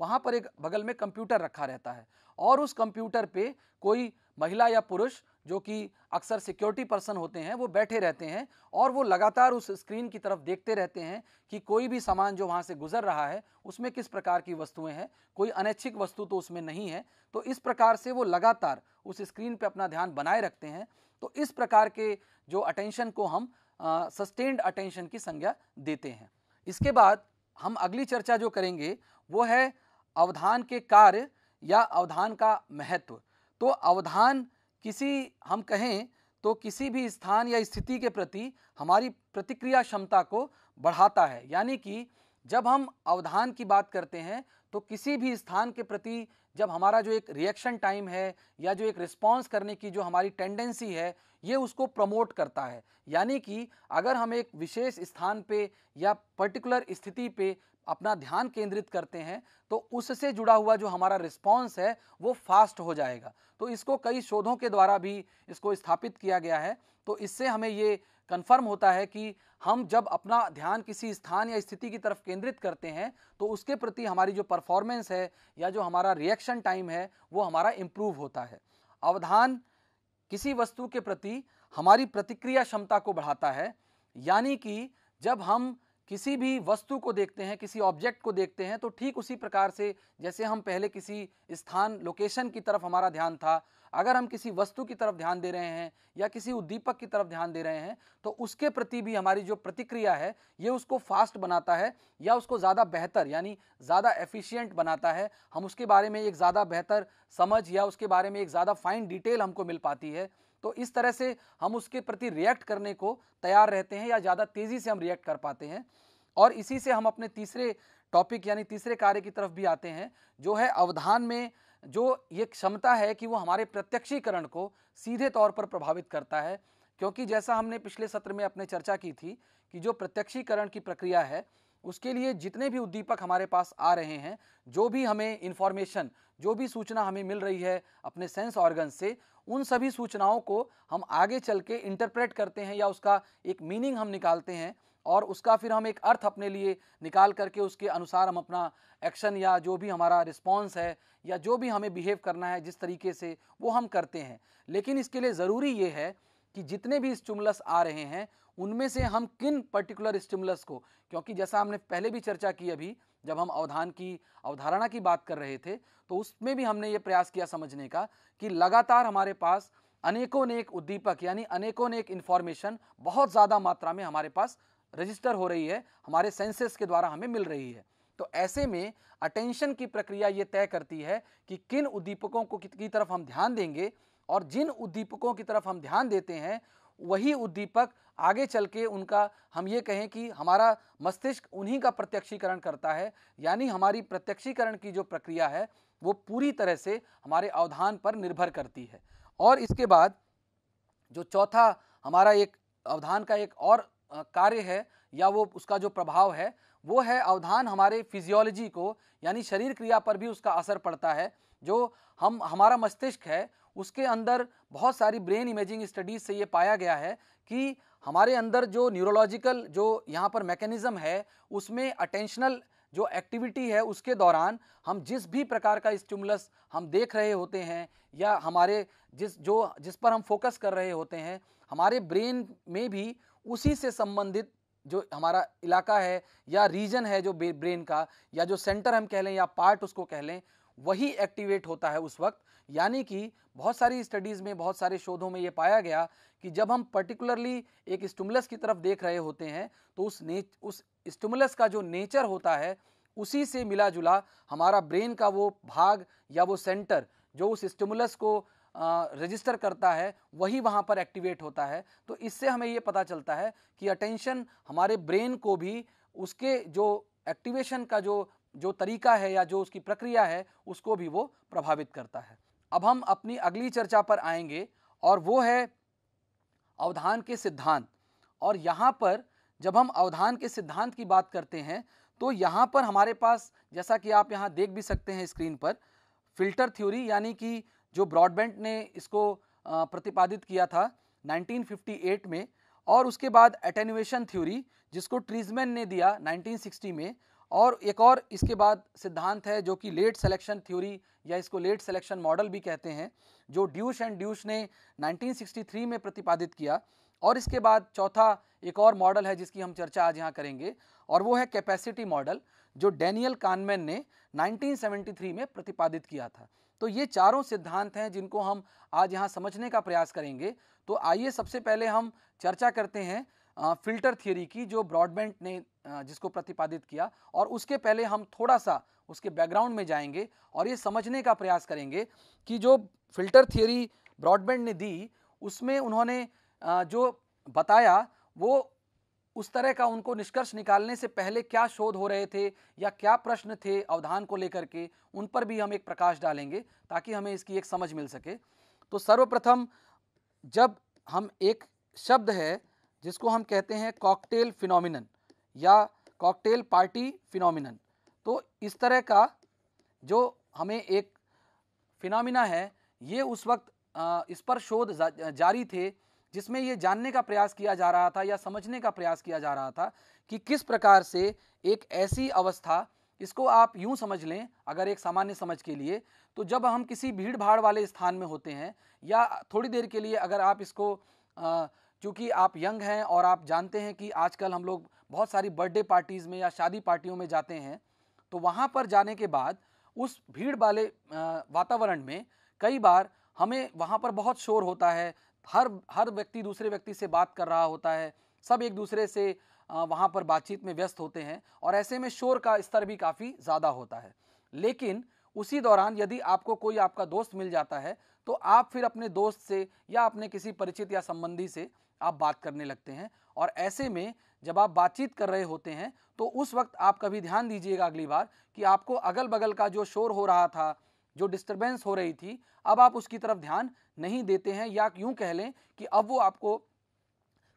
वहाँ पर एक बगल में कंप्यूटर रखा रहता है और उस कंप्यूटर पे कोई महिला या पुरुष जो कि अक्सर सिक्योरिटी पर्सन होते हैं वो बैठे रहते हैं और वो लगातार उस स्क्रीन की तरफ देखते रहते हैं कि कोई भी सामान जो वहाँ से गुजर रहा है उसमें किस प्रकार की वस्तुएं हैं कोई अनैच्छिक वस्तु तो उसमें नहीं है तो इस प्रकार से वो लगातार उस स्क्रीन पर अपना ध्यान बनाए रखते हैं तो इस प्रकार के जो अटेंशन को हम सस्टेंड अटेंशन की संज्ञा देते हैं इसके बाद हम अगली चर्चा जो करेंगे वो है अवधान के कार्य या अवधान का महत्व तो अवधान किसी हम कहें तो किसी भी स्थान या स्थिति के प्रति हमारी प्रतिक्रिया क्षमता को बढ़ाता है यानी कि जब हम अवधान की बात करते हैं तो किसी भी स्थान के प्रति जब हमारा जो एक रिएक्शन टाइम है या जो एक रिस्पॉन्स करने की जो हमारी टेंडेंसी है ये उसको प्रमोट करता है यानी कि अगर हम एक विशेष स्थान पे या पर्टिकुलर स्थिति पे अपना ध्यान केंद्रित करते हैं तो उससे जुड़ा हुआ जो हमारा रिस्पॉन्स है वो फास्ट हो जाएगा तो इसको कई शोधों के द्वारा भी इसको स्थापित किया गया है तो इससे हमें ये कन्फर्म होता है कि हम जब अपना ध्यान किसी स्थान या स्थिति की तरफ केंद्रित करते हैं तो उसके प्रति हमारी जो परफॉर्मेंस है या जो हमारा रिएक्शन टाइम है वो हमारा इम्प्रूव होता है अवधान किसी वस्तु के प्रति हमारी प्रतिक्रिया क्षमता को बढ़ाता है यानी कि जब हम किसी भी वस्तु को देखते हैं किसी ऑब्जेक्ट को देखते हैं तो ठीक उसी प्रकार से जैसे हम पहले किसी स्थान लोकेशन की तरफ हमारा ध्यान था अगर हम किसी वस्तु की तरफ ध्यान दे रहे हैं या किसी उद्दीपक की तरफ ध्यान दे रहे हैं तो उसके प्रति भी हमारी जो प्रतिक्रिया है ये उसको फास्ट बनाता है या उसको ज़्यादा बेहतर यानी ज़्यादा एफिशिएंट बनाता है हम उसके बारे में एक ज़्यादा बेहतर समझ या उसके बारे में एक ज़्यादा फाइन डिटेल हमको मिल पाती है तो इस तरह से हम उसके प्रति रिएक्ट करने को तैयार रहते हैं या ज़्यादा तेज़ी से हम रिएक्ट कर पाते हैं और इसी से हम अपने तीसरे टॉपिक यानी तीसरे कार्य की तरफ भी आते हैं जो है अवधान में जो ये क्षमता है कि वो हमारे प्रत्यक्षीकरण को सीधे तौर पर प्रभावित करता है क्योंकि जैसा हमने पिछले सत्र में अपने चर्चा की थी कि जो प्रत्यक्षीकरण की प्रक्रिया है उसके लिए जितने भी उद्दीपक हमारे पास आ रहे हैं जो भी हमें इन्फॉर्मेशन जो भी सूचना हमें मिल रही है अपने सेंस ऑर्गन से उन सभी सूचनाओं को हम आगे चल के इंटरप्रेट करते हैं या उसका एक मीनिंग हम निकालते हैं और उसका फिर हम एक अर्थ अपने लिए निकाल करके उसके अनुसार हम अपना एक्शन या जो भी हमारा रिस्पॉन्स है या जो भी हमें बिहेव करना है जिस तरीके से वो हम करते हैं लेकिन इसके लिए ज़रूरी ये है कि जितने भी स्टिमुलस आ रहे हैं उनमें से हम किन पर्टिकुलर स्टिमुलस को क्योंकि जैसा हमने पहले भी चर्चा की अभी जब हम अवधान की अवधारणा की बात कर रहे थे तो उसमें भी हमने ये प्रयास किया समझने का कि लगातार हमारे पास अनेकों नेक उद्दीपक यानी अनेकों नेक इन्फॉर्मेशन बहुत ज़्यादा मात्रा में हमारे पास रजिस्टर हो रही है हमारे सेंसेस के द्वारा हमें मिल रही है तो ऐसे में अटेंशन की प्रक्रिया ये तय करती है कि किन उद्दीपकों को कितनी तरफ हम ध्यान देंगे और जिन उद्दीपकों की तरफ हम ध्यान देते हैं वही उद्दीपक आगे चल के उनका हम ये कहें कि हमारा मस्तिष्क उन्हीं का प्रत्यक्षीकरण करता है यानी हमारी प्रत्यक्षीकरण की जो प्रक्रिया है वो पूरी तरह से हमारे अवधान पर निर्भर करती है और इसके बाद जो चौथा हमारा एक अवधान का एक और कार्य है या वो उसका जो प्रभाव है वो है अवधान हमारे फिजियोलॉजी को यानी शरीर क्रिया पर भी उसका असर पड़ता है जो हम हमारा मस्तिष्क है उसके अंदर बहुत सारी ब्रेन इमेजिंग स्टडीज़ से ये पाया गया है कि हमारे अंदर जो न्यूरोलॉजिकल जो यहाँ पर मैकेनिज़्म है उसमें अटेंशनल जो एक्टिविटी है उसके दौरान हम जिस भी प्रकार का स्टिमुलस हम देख रहे होते हैं या हमारे जिस जो जिस पर हम फोकस कर रहे होते हैं हमारे ब्रेन में भी उसी से संबंधित जो हमारा इलाका है या रीजन है जो ब्रेन का या जो सेंटर हम कह लें या पार्ट उसको कह लें वही एक्टिवेट होता है उस वक्त यानी कि बहुत सारी स्टडीज़ में बहुत सारे शोधों में ये पाया गया कि जब हम पर्टिकुलरली एक स्टमुलस की तरफ देख रहे होते हैं तो उस ने उस स्टमुलस का जो नेचर होता है उसी से मिला जुला हमारा ब्रेन का वो भाग या वो सेंटर जो उस स्टमुलस को रजिस्टर करता है वही वहाँ पर एक्टिवेट होता है तो इससे हमें ये पता चलता है कि अटेंशन हमारे ब्रेन को भी उसके जो एक्टिवेशन का जो जो तरीका है या जो उसकी प्रक्रिया है उसको भी वो प्रभावित करता है अब हम अपनी अगली चर्चा पर आएंगे और वो है अवधान के सिद्धांत और यहाँ पर जब हम अवधान के सिद्धांत की बात करते हैं तो यहाँ पर हमारे पास जैसा कि आप यहाँ देख भी सकते हैं स्क्रीन पर फिल्टर थ्योरी यानी कि जो ब्रॉडबैंड ने इसको प्रतिपादित किया था 1958 में और उसके बाद एटेन्यूएशन थ्योरी जिसको ट्रीजमैन ने दिया 1960 में और एक और इसके बाद सिद्धांत है जो कि लेट सेलेक्शन थ्योरी या इसको लेट सेलेक्शन मॉडल भी कहते हैं जो ड्यूस एंड ड्यूस ने 1963 में प्रतिपादित किया और इसके बाद चौथा एक और मॉडल है जिसकी हम चर्चा आज यहाँ करेंगे और वो है कैपेसिटी मॉडल जो डैनियल कानमैन ने 1973 में प्रतिपादित किया था तो ये चारों सिद्धांत हैं जिनको हम आज यहाँ समझने का प्रयास करेंगे तो आइए सबसे पहले हम चर्चा करते हैं फिल्टर थियोरी की जो ब्रॉडबैंड ने जिसको प्रतिपादित किया और उसके पहले हम थोड़ा सा उसके बैकग्राउंड में जाएंगे और ये समझने का प्रयास करेंगे कि जो फिल्टर थियोरी ब्रॉडबैंड ने दी उसमें उन्होंने जो बताया वो उस तरह का उनको निष्कर्ष निकालने से पहले क्या शोध हो रहे थे या क्या प्रश्न थे अवधान को लेकर के उन पर भी हम एक प्रकाश डालेंगे ताकि हमें इसकी एक समझ मिल सके तो सर्वप्रथम जब हम एक शब्द है जिसको हम कहते हैं कॉकटेल फिनोमिनन या कॉकटेल पार्टी फिनोमिनन तो इस तरह का जो हमें एक फिनोमिना है ये उस वक्त इस पर शोध जारी थे जिसमें ये जानने का प्रयास किया जा रहा था या समझने का प्रयास किया जा रहा था कि किस प्रकार से एक ऐसी अवस्था इसको आप यूं समझ लें अगर एक सामान्य समझ के लिए तो जब हम किसी भीड़ भाड़ वाले स्थान में होते हैं या थोड़ी देर के लिए अगर आप इसको आ, क्योंकि आप यंग हैं और आप जानते हैं कि आजकल हम लोग बहुत सारी बर्थडे पार्टीज़ में या शादी पार्टियों में जाते हैं तो वहाँ पर जाने के बाद उस भीड़ वाले वातावरण में कई बार हमें वहाँ पर बहुत शोर होता है हर हर व्यक्ति दूसरे व्यक्ति से बात कर रहा होता है सब एक दूसरे से वहाँ पर बातचीत में व्यस्त होते हैं और ऐसे में शोर का स्तर भी काफ़ी ज़्यादा होता है लेकिन उसी दौरान यदि आपको कोई आपका दोस्त मिल जाता है तो आप फिर अपने दोस्त से या अपने किसी परिचित या संबंधी से आप बात करने लगते हैं और ऐसे में जब आप बातचीत कर रहे होते हैं तो उस वक्त आप कभी ध्यान दीजिएगा अगली बार कि आपको अगल बगल का जो शोर हो रहा था जो डिस्टर्बेंस हो रही थी अब आप उसकी तरफ ध्यान नहीं देते हैं या यूं कह लें कि अब वो आपको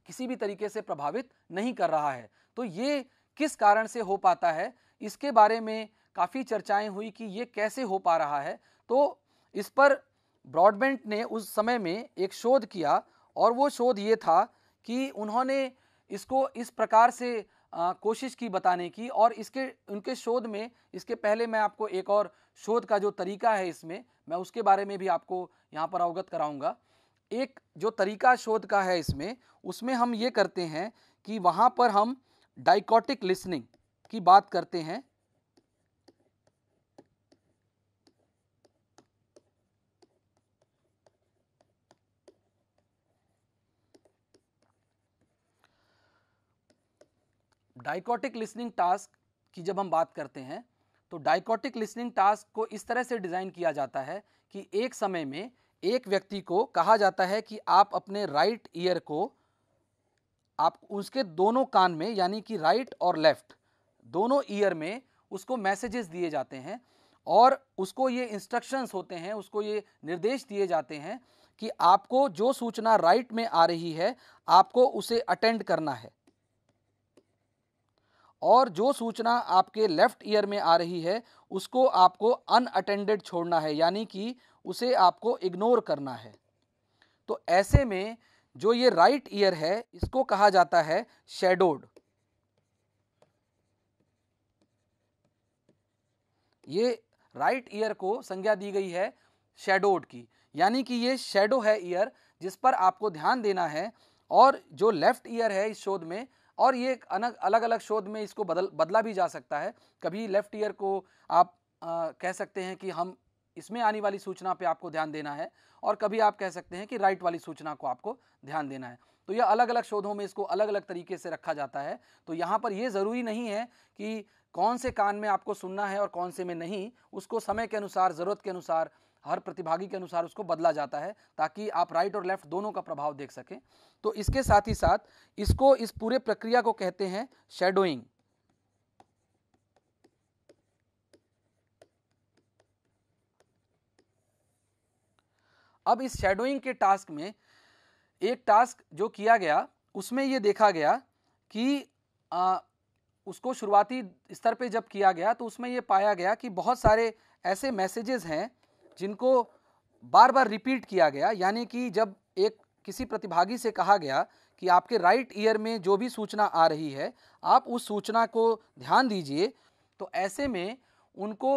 किसी भी तरीके से प्रभावित नहीं कर रहा है तो ये किस कारण से हो पाता है इसके बारे में काफ़ी चर्चाएं हुई कि ये कैसे हो पा रहा है तो इस पर ब्रॉडबैंड ने उस समय में एक शोध किया और वो शोध ये था कि उन्होंने इसको इस प्रकार से आ, कोशिश की बताने की और इसके उनके शोध में इसके पहले मैं आपको एक और शोध का जो तरीका है इसमें मैं उसके बारे में भी आपको यहाँ पर अवगत कराऊँगा एक जो तरीका शोध का है इसमें उसमें हम ये करते हैं कि वहाँ पर हम डाइकॉटिक लिसनिंग की बात करते हैं डाइकोटिक लिसनिंग टास्क की जब हम बात करते हैं तो डाइकोटिक लिसनिंग टास्क को इस तरह से डिज़ाइन किया जाता है कि एक समय में एक व्यक्ति को कहा जाता है कि आप अपने राइट ईयर को आप उसके दोनों कान में यानी कि राइट और लेफ्ट दोनों ईयर में उसको मैसेजेस दिए जाते हैं और उसको ये इंस्ट्रक्शंस होते हैं उसको ये निर्देश दिए जाते हैं कि आपको जो सूचना राइट में आ रही है आपको उसे अटेंड करना है और जो सूचना आपके लेफ़्ट ईयर में आ रही है उसको आपको अनअटेंडेड छोड़ना है यानी कि उसे आपको इग्नोर करना है तो ऐसे में जो ये राइट right ईयर है इसको कहा जाता है शेडोड ये राइट right ईयर को संज्ञा दी गई है शेडोड की यानी कि ये शेडो है ईयर जिस पर आपको ध्यान देना है और जो लेफ़्ट ईयर है इस शोध में और ये अलग अलग अलग शोध में इसको बदल बदला भी जा सकता है कभी लेफ़्ट ईयर को आप आ, कह सकते हैं कि हम इसमें आने वाली सूचना पे आपको ध्यान देना है और कभी आप कह सकते हैं कि राइट वाली सूचना को आपको ध्यान देना है तो यह अलग अलग शोधों में इसको अलग अलग तरीके से रखा जाता है तो यहाँ पर यह ज़रूरी नहीं है कि कौन से कान में आपको सुनना है और कौन से में नहीं उसको समय के अनुसार ज़रूरत के अनुसार हर प्रतिभागी के अनुसार उसको बदला जाता है ताकि आप राइट और लेफ्ट दोनों का प्रभाव देख सकें तो इसके साथ ही साथ इसको इस पूरे प्रक्रिया को कहते हैं शेडोइंग अब इस शेडोइंग के टास्क में एक टास्क जो किया गया उसमें यह देखा गया कि आ, उसको शुरुआती स्तर पे जब किया गया तो उसमें यह पाया गया कि बहुत सारे ऐसे मैसेजेस हैं जिनको बार बार रिपीट किया गया यानी कि जब एक किसी प्रतिभागी से कहा गया कि आपके राइट ईयर में जो भी सूचना आ रही है आप उस सूचना को ध्यान दीजिए तो ऐसे में उनको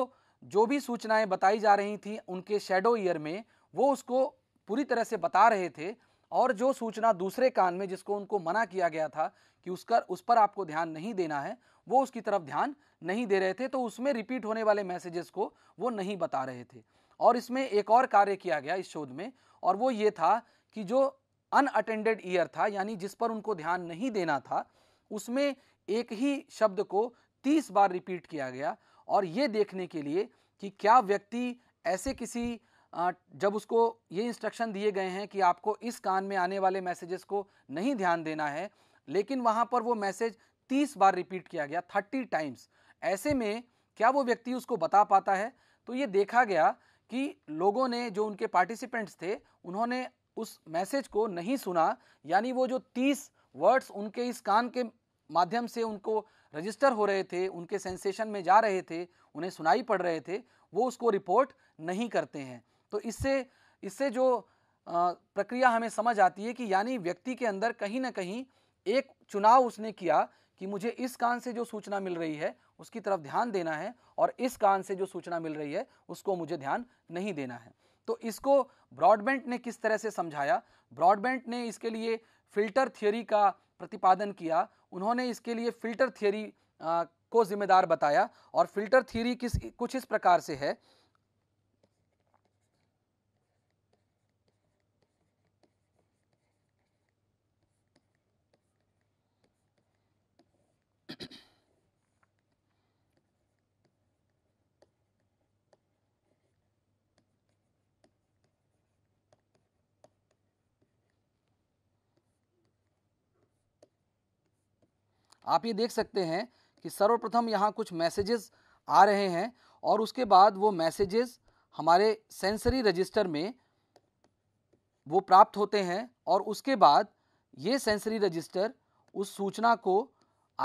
जो भी सूचनाएं बताई जा रही थी उनके शेडो ईयर में वो उसको पूरी तरह से बता रहे थे और जो सूचना दूसरे कान में जिसको उनको मना किया गया था कि उसका उस पर आपको ध्यान नहीं देना है वो उसकी तरफ ध्यान नहीं दे रहे थे तो उसमें रिपीट होने वाले मैसेजेस को वो नहीं बता रहे थे और इसमें एक और कार्य किया गया इस शोध में और वो ये था कि जो अनअटेंडेड ईयर था यानी जिस पर उनको ध्यान नहीं देना था उसमें एक ही शब्द को तीस बार रिपीट किया गया और ये देखने के लिए कि क्या व्यक्ति ऐसे किसी जब उसको ये इंस्ट्रक्शन दिए गए हैं कि आपको इस कान में आने वाले मैसेजेस को नहीं ध्यान देना है लेकिन वहाँ पर वो मैसेज तीस बार रिपीट किया गया थर्टी टाइम्स ऐसे में क्या वो व्यक्ति उसको बता पाता है तो ये देखा गया कि लोगों ने जो उनके पार्टिसिपेंट्स थे उन्होंने उस मैसेज को नहीं सुना यानी वो जो तीस वर्ड्स उनके इस कान के माध्यम से उनको रजिस्टर हो रहे थे उनके सेंसेशन में जा रहे थे उन्हें सुनाई पड़ रहे थे वो उसको रिपोर्ट नहीं करते हैं तो इससे इससे जो प्रक्रिया हमें समझ आती है कि यानी व्यक्ति के अंदर कहीं ना कहीं एक चुनाव उसने किया कि मुझे इस कान से जो सूचना मिल रही है उसकी तरफ ध्यान देना है और इस कान से जो सूचना मिल रही है उसको मुझे ध्यान नहीं देना है तो इसको ब्रॉडबैंड ने किस तरह से समझाया ब्रॉडबैंड ने इसके लिए फिल्टर थियोरी का प्रतिपादन किया उन्होंने इसके लिए फिल्टर थियोरी को जिम्मेदार बताया और फिल्टर थियोरी किस कुछ इस प्रकार से है आप ये देख सकते हैं कि सर्वप्रथम यहाँ कुछ मैसेजेस आ रहे हैं और उसके बाद वो मैसेजेस हमारे सेंसरी रजिस्टर में वो प्राप्त होते हैं और उसके बाद ये सेंसरी रजिस्टर उस सूचना को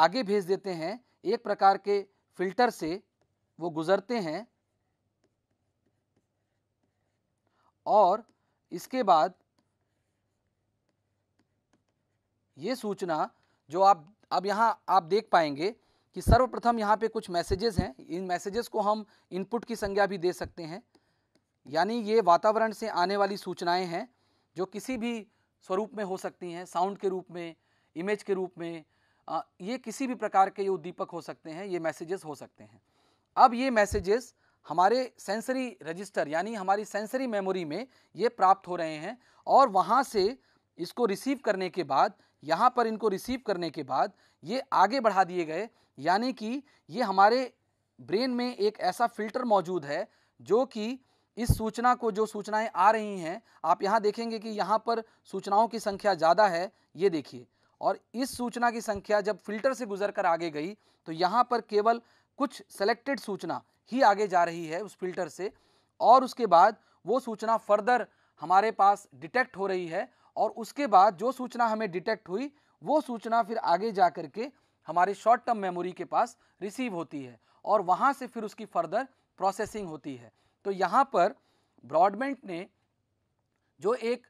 आगे भेज देते हैं एक प्रकार के फिल्टर से वो गुज़रते हैं और इसके बाद ये सूचना जो आप अब यहाँ आप देख पाएंगे कि सर्वप्रथम यहाँ पे कुछ मैसेजेस हैं इन मैसेजेस को हम इनपुट की संज्ञा भी दे सकते हैं यानी ये वातावरण से आने वाली सूचनाएं हैं जो किसी भी स्वरूप में हो सकती हैं साउंड के रूप में इमेज के रूप में ये किसी भी प्रकार के ये उद्दीपक हो सकते हैं ये मैसेजेस हो सकते हैं अब ये मैसेजेस हमारे सेंसरी रजिस्टर यानी हमारी सेंसरी मेमोरी में ये प्राप्त हो रहे हैं और वहाँ से इसको रिसीव करने के बाद यहाँ पर इनको रिसीव करने के बाद ये आगे बढ़ा दिए गए यानी कि ये हमारे ब्रेन में एक ऐसा फिल्टर मौजूद है जो कि इस सूचना को जो सूचनाएं आ रही हैं आप यहाँ देखेंगे कि यहाँ पर सूचनाओं की संख्या ज़्यादा है ये देखिए और इस सूचना की संख्या जब फिल्टर से गुजर कर आगे गई तो यहाँ पर केवल कुछ सेलेक्टेड सूचना ही आगे जा रही है उस फिल्टर से और उसके बाद वो सूचना फर्दर हमारे पास डिटेक्ट हो रही है और उसके बाद जो सूचना हमें डिटेक्ट हुई वो सूचना फिर आगे जा कर के हमारे शॉर्ट टर्म मेमोरी के पास रिसीव होती है और वहाँ से फिर उसकी फर्दर प्रोसेसिंग होती है तो यहाँ पर ब्रॉडबैंड ने जो एक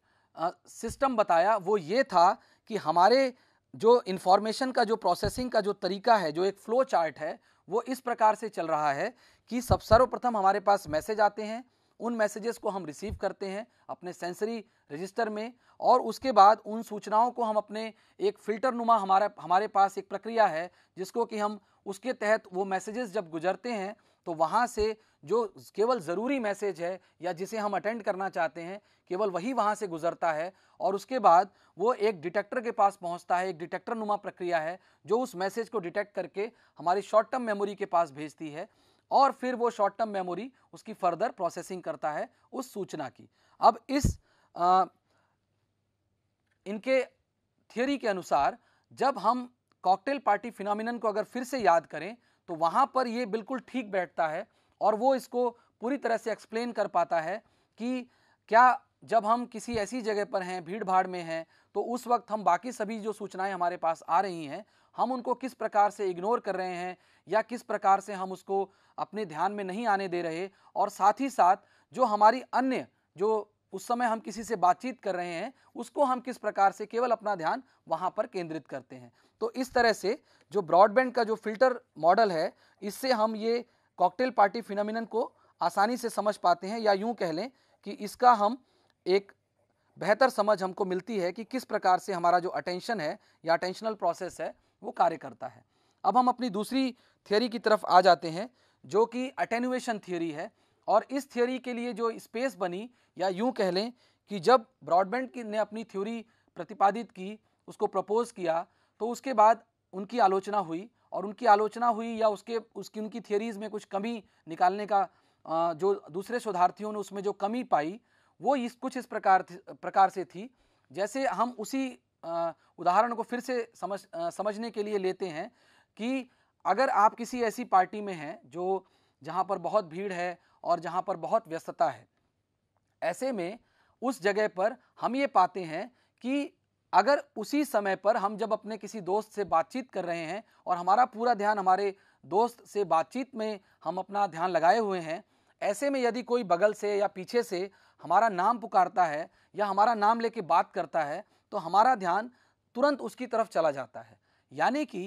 सिस्टम बताया वो ये था कि हमारे जो इन्फॉर्मेशन का जो प्रोसेसिंग का जो तरीका है जो एक फ्लो चार्ट है वो इस प्रकार से चल रहा है कि सब सर्वप्रथम हमारे पास मैसेज आते हैं उन मैसेजेस को हम रिसीव करते हैं अपने सेंसरी रजिस्टर में और उसके बाद उन सूचनाओं को हम अपने एक फ़िल्टर नुमा हमारा हमारे पास एक प्रक्रिया है जिसको कि हम उसके तहत वो मैसेजेस जब गुजरते हैं तो वहाँ से जो केवल ज़रूरी मैसेज है या जिसे हम अटेंड करना चाहते हैं केवल वही वहाँ से गुजरता है और उसके बाद वो एक डिटेक्टर के पास पहुँचता है एक डिटेक्टर नुमा प्रक्रिया है जो उस मैसेज को डिटेक्ट करके हमारी शॉर्ट टर्म मेमोरी के पास भेजती है और फिर वो शॉर्ट टर्म मेमोरी उसकी फर्दर प्रोसेसिंग करता है उस सूचना की अब इस आ, इनके थियोरी के अनुसार जब हम कॉकटेल पार्टी फिनोमिनन को अगर फिर से याद करें तो वहाँ पर ये बिल्कुल ठीक बैठता है और वो इसको पूरी तरह से एक्सप्लेन कर पाता है कि क्या जब हम किसी ऐसी जगह पर हैं भीड़ भाड़ में हैं तो उस वक्त हम बाकी सभी जो सूचनाएं हमारे पास आ रही हैं हम उनको किस प्रकार से इग्नोर कर रहे हैं या किस प्रकार से हम उसको अपने ध्यान में नहीं आने दे रहे और साथ ही साथ जो हमारी अन्य जो उस समय हम किसी से बातचीत कर रहे हैं उसको हम किस प्रकार से केवल अपना ध्यान वहाँ पर केंद्रित करते हैं तो इस तरह से जो ब्रॉडबैंड का जो फिल्टर मॉडल है इससे हम ये कॉकटेल पार्टी फिनमिनन को आसानी से समझ पाते हैं या यूँ कह लें कि इसका हम एक बेहतर समझ हमको मिलती है कि किस प्रकार से हमारा जो अटेंशन है या अटेंशनल प्रोसेस है वो कार्य करता है अब हम अपनी दूसरी थियोरी की तरफ आ जाते हैं जो कि अटेनुएशन थियोरी है और इस थियोरी के लिए जो स्पेस बनी या यूँ कह लें कि जब ब्रॉडबैंड की ने अपनी थ्योरी प्रतिपादित की उसको प्रपोज किया तो उसके बाद उनकी आलोचना हुई और उनकी आलोचना हुई या उसके उसकी उनकी थियोरीज में कुछ कमी निकालने का जो दूसरे शोधार्थियों ने उसमें जो कमी पाई वो इस कुछ इस प्रकार प्रकार से थी जैसे हम उसी उदाहरण को फिर से समझ आ, समझने के लिए लेते हैं कि अगर आप किसी ऐसी पार्टी में हैं जो जहाँ पर बहुत भीड़ है और जहाँ पर बहुत व्यस्तता है ऐसे में उस जगह पर हम ये पाते हैं कि अगर उसी समय पर हम जब अपने किसी दोस्त से बातचीत कर रहे हैं और हमारा पूरा ध्यान हमारे दोस्त से बातचीत में हम अपना ध्यान लगाए हुए हैं ऐसे में यदि कोई बगल से या पीछे से हमारा नाम पुकारता है या हमारा नाम लेके बात करता है तो हमारा ध्यान तुरंत उसकी तरफ चला जाता है यानी कि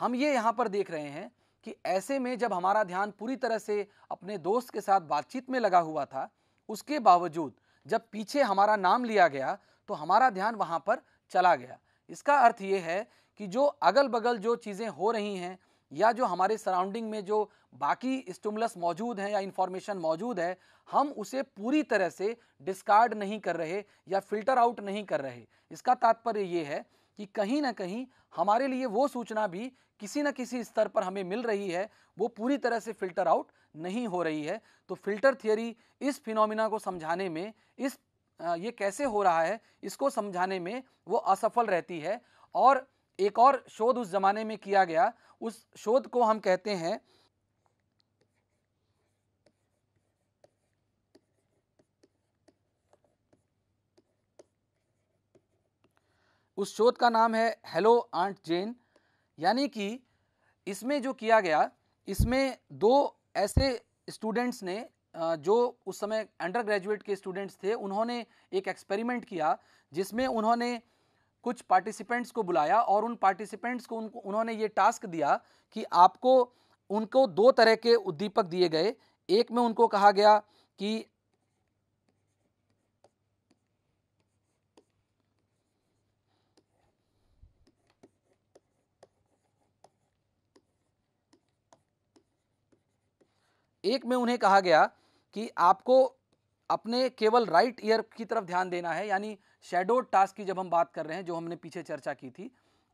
हम ये यहाँ पर देख रहे हैं कि ऐसे में जब हमारा ध्यान पूरी तरह से अपने दोस्त के साथ बातचीत में लगा हुआ था उसके बावजूद जब पीछे हमारा नाम लिया गया तो हमारा ध्यान वहाँ पर चला गया इसका अर्थ ये है कि जो अगल बगल जो चीज़ें हो रही हैं या जो हमारे सराउंडिंग में जो बाकी स्टमुलस मौजूद हैं या इन्फॉर्मेशन मौजूद है हम उसे पूरी तरह से डिस्कार्ड नहीं कर रहे या फिल्टर आउट नहीं कर रहे इसका तात्पर्य ये है कि कहीं ना कहीं हमारे लिए वो सूचना भी किसी न किसी स्तर पर हमें मिल रही है वो पूरी तरह से फिल्टर आउट नहीं हो रही है तो फिल्टर थियोरी इस फिनोमिना को समझाने में इस ये कैसे हो रहा है इसको समझाने में वो असफल रहती है और एक और शोध उस ज़माने में किया गया उस शोध को हम कहते हैं उस शोध का नाम है हेलो आंट जेन यानी कि इसमें जो किया गया इसमें दो ऐसे स्टूडेंट्स ने जो उस समय अंडर ग्रेजुएट के स्टूडेंट्स थे उन्होंने एक एक्सपेरिमेंट किया जिसमें उन्होंने कुछ पार्टिसिपेंट्स को बुलाया और उन पार्टिसिपेंट्स को उनको उन्होंने ये टास्क दिया कि आपको उनको दो तरह के उद्दीपक दिए गए एक में उनको कहा गया कि एक में उन्हें कहा गया कि आपको अपने केवल राइट ईयर की तरफ ध्यान देना है यानी शेडो टास्क की जब हम बात कर रहे हैं जो हमने पीछे चर्चा की थी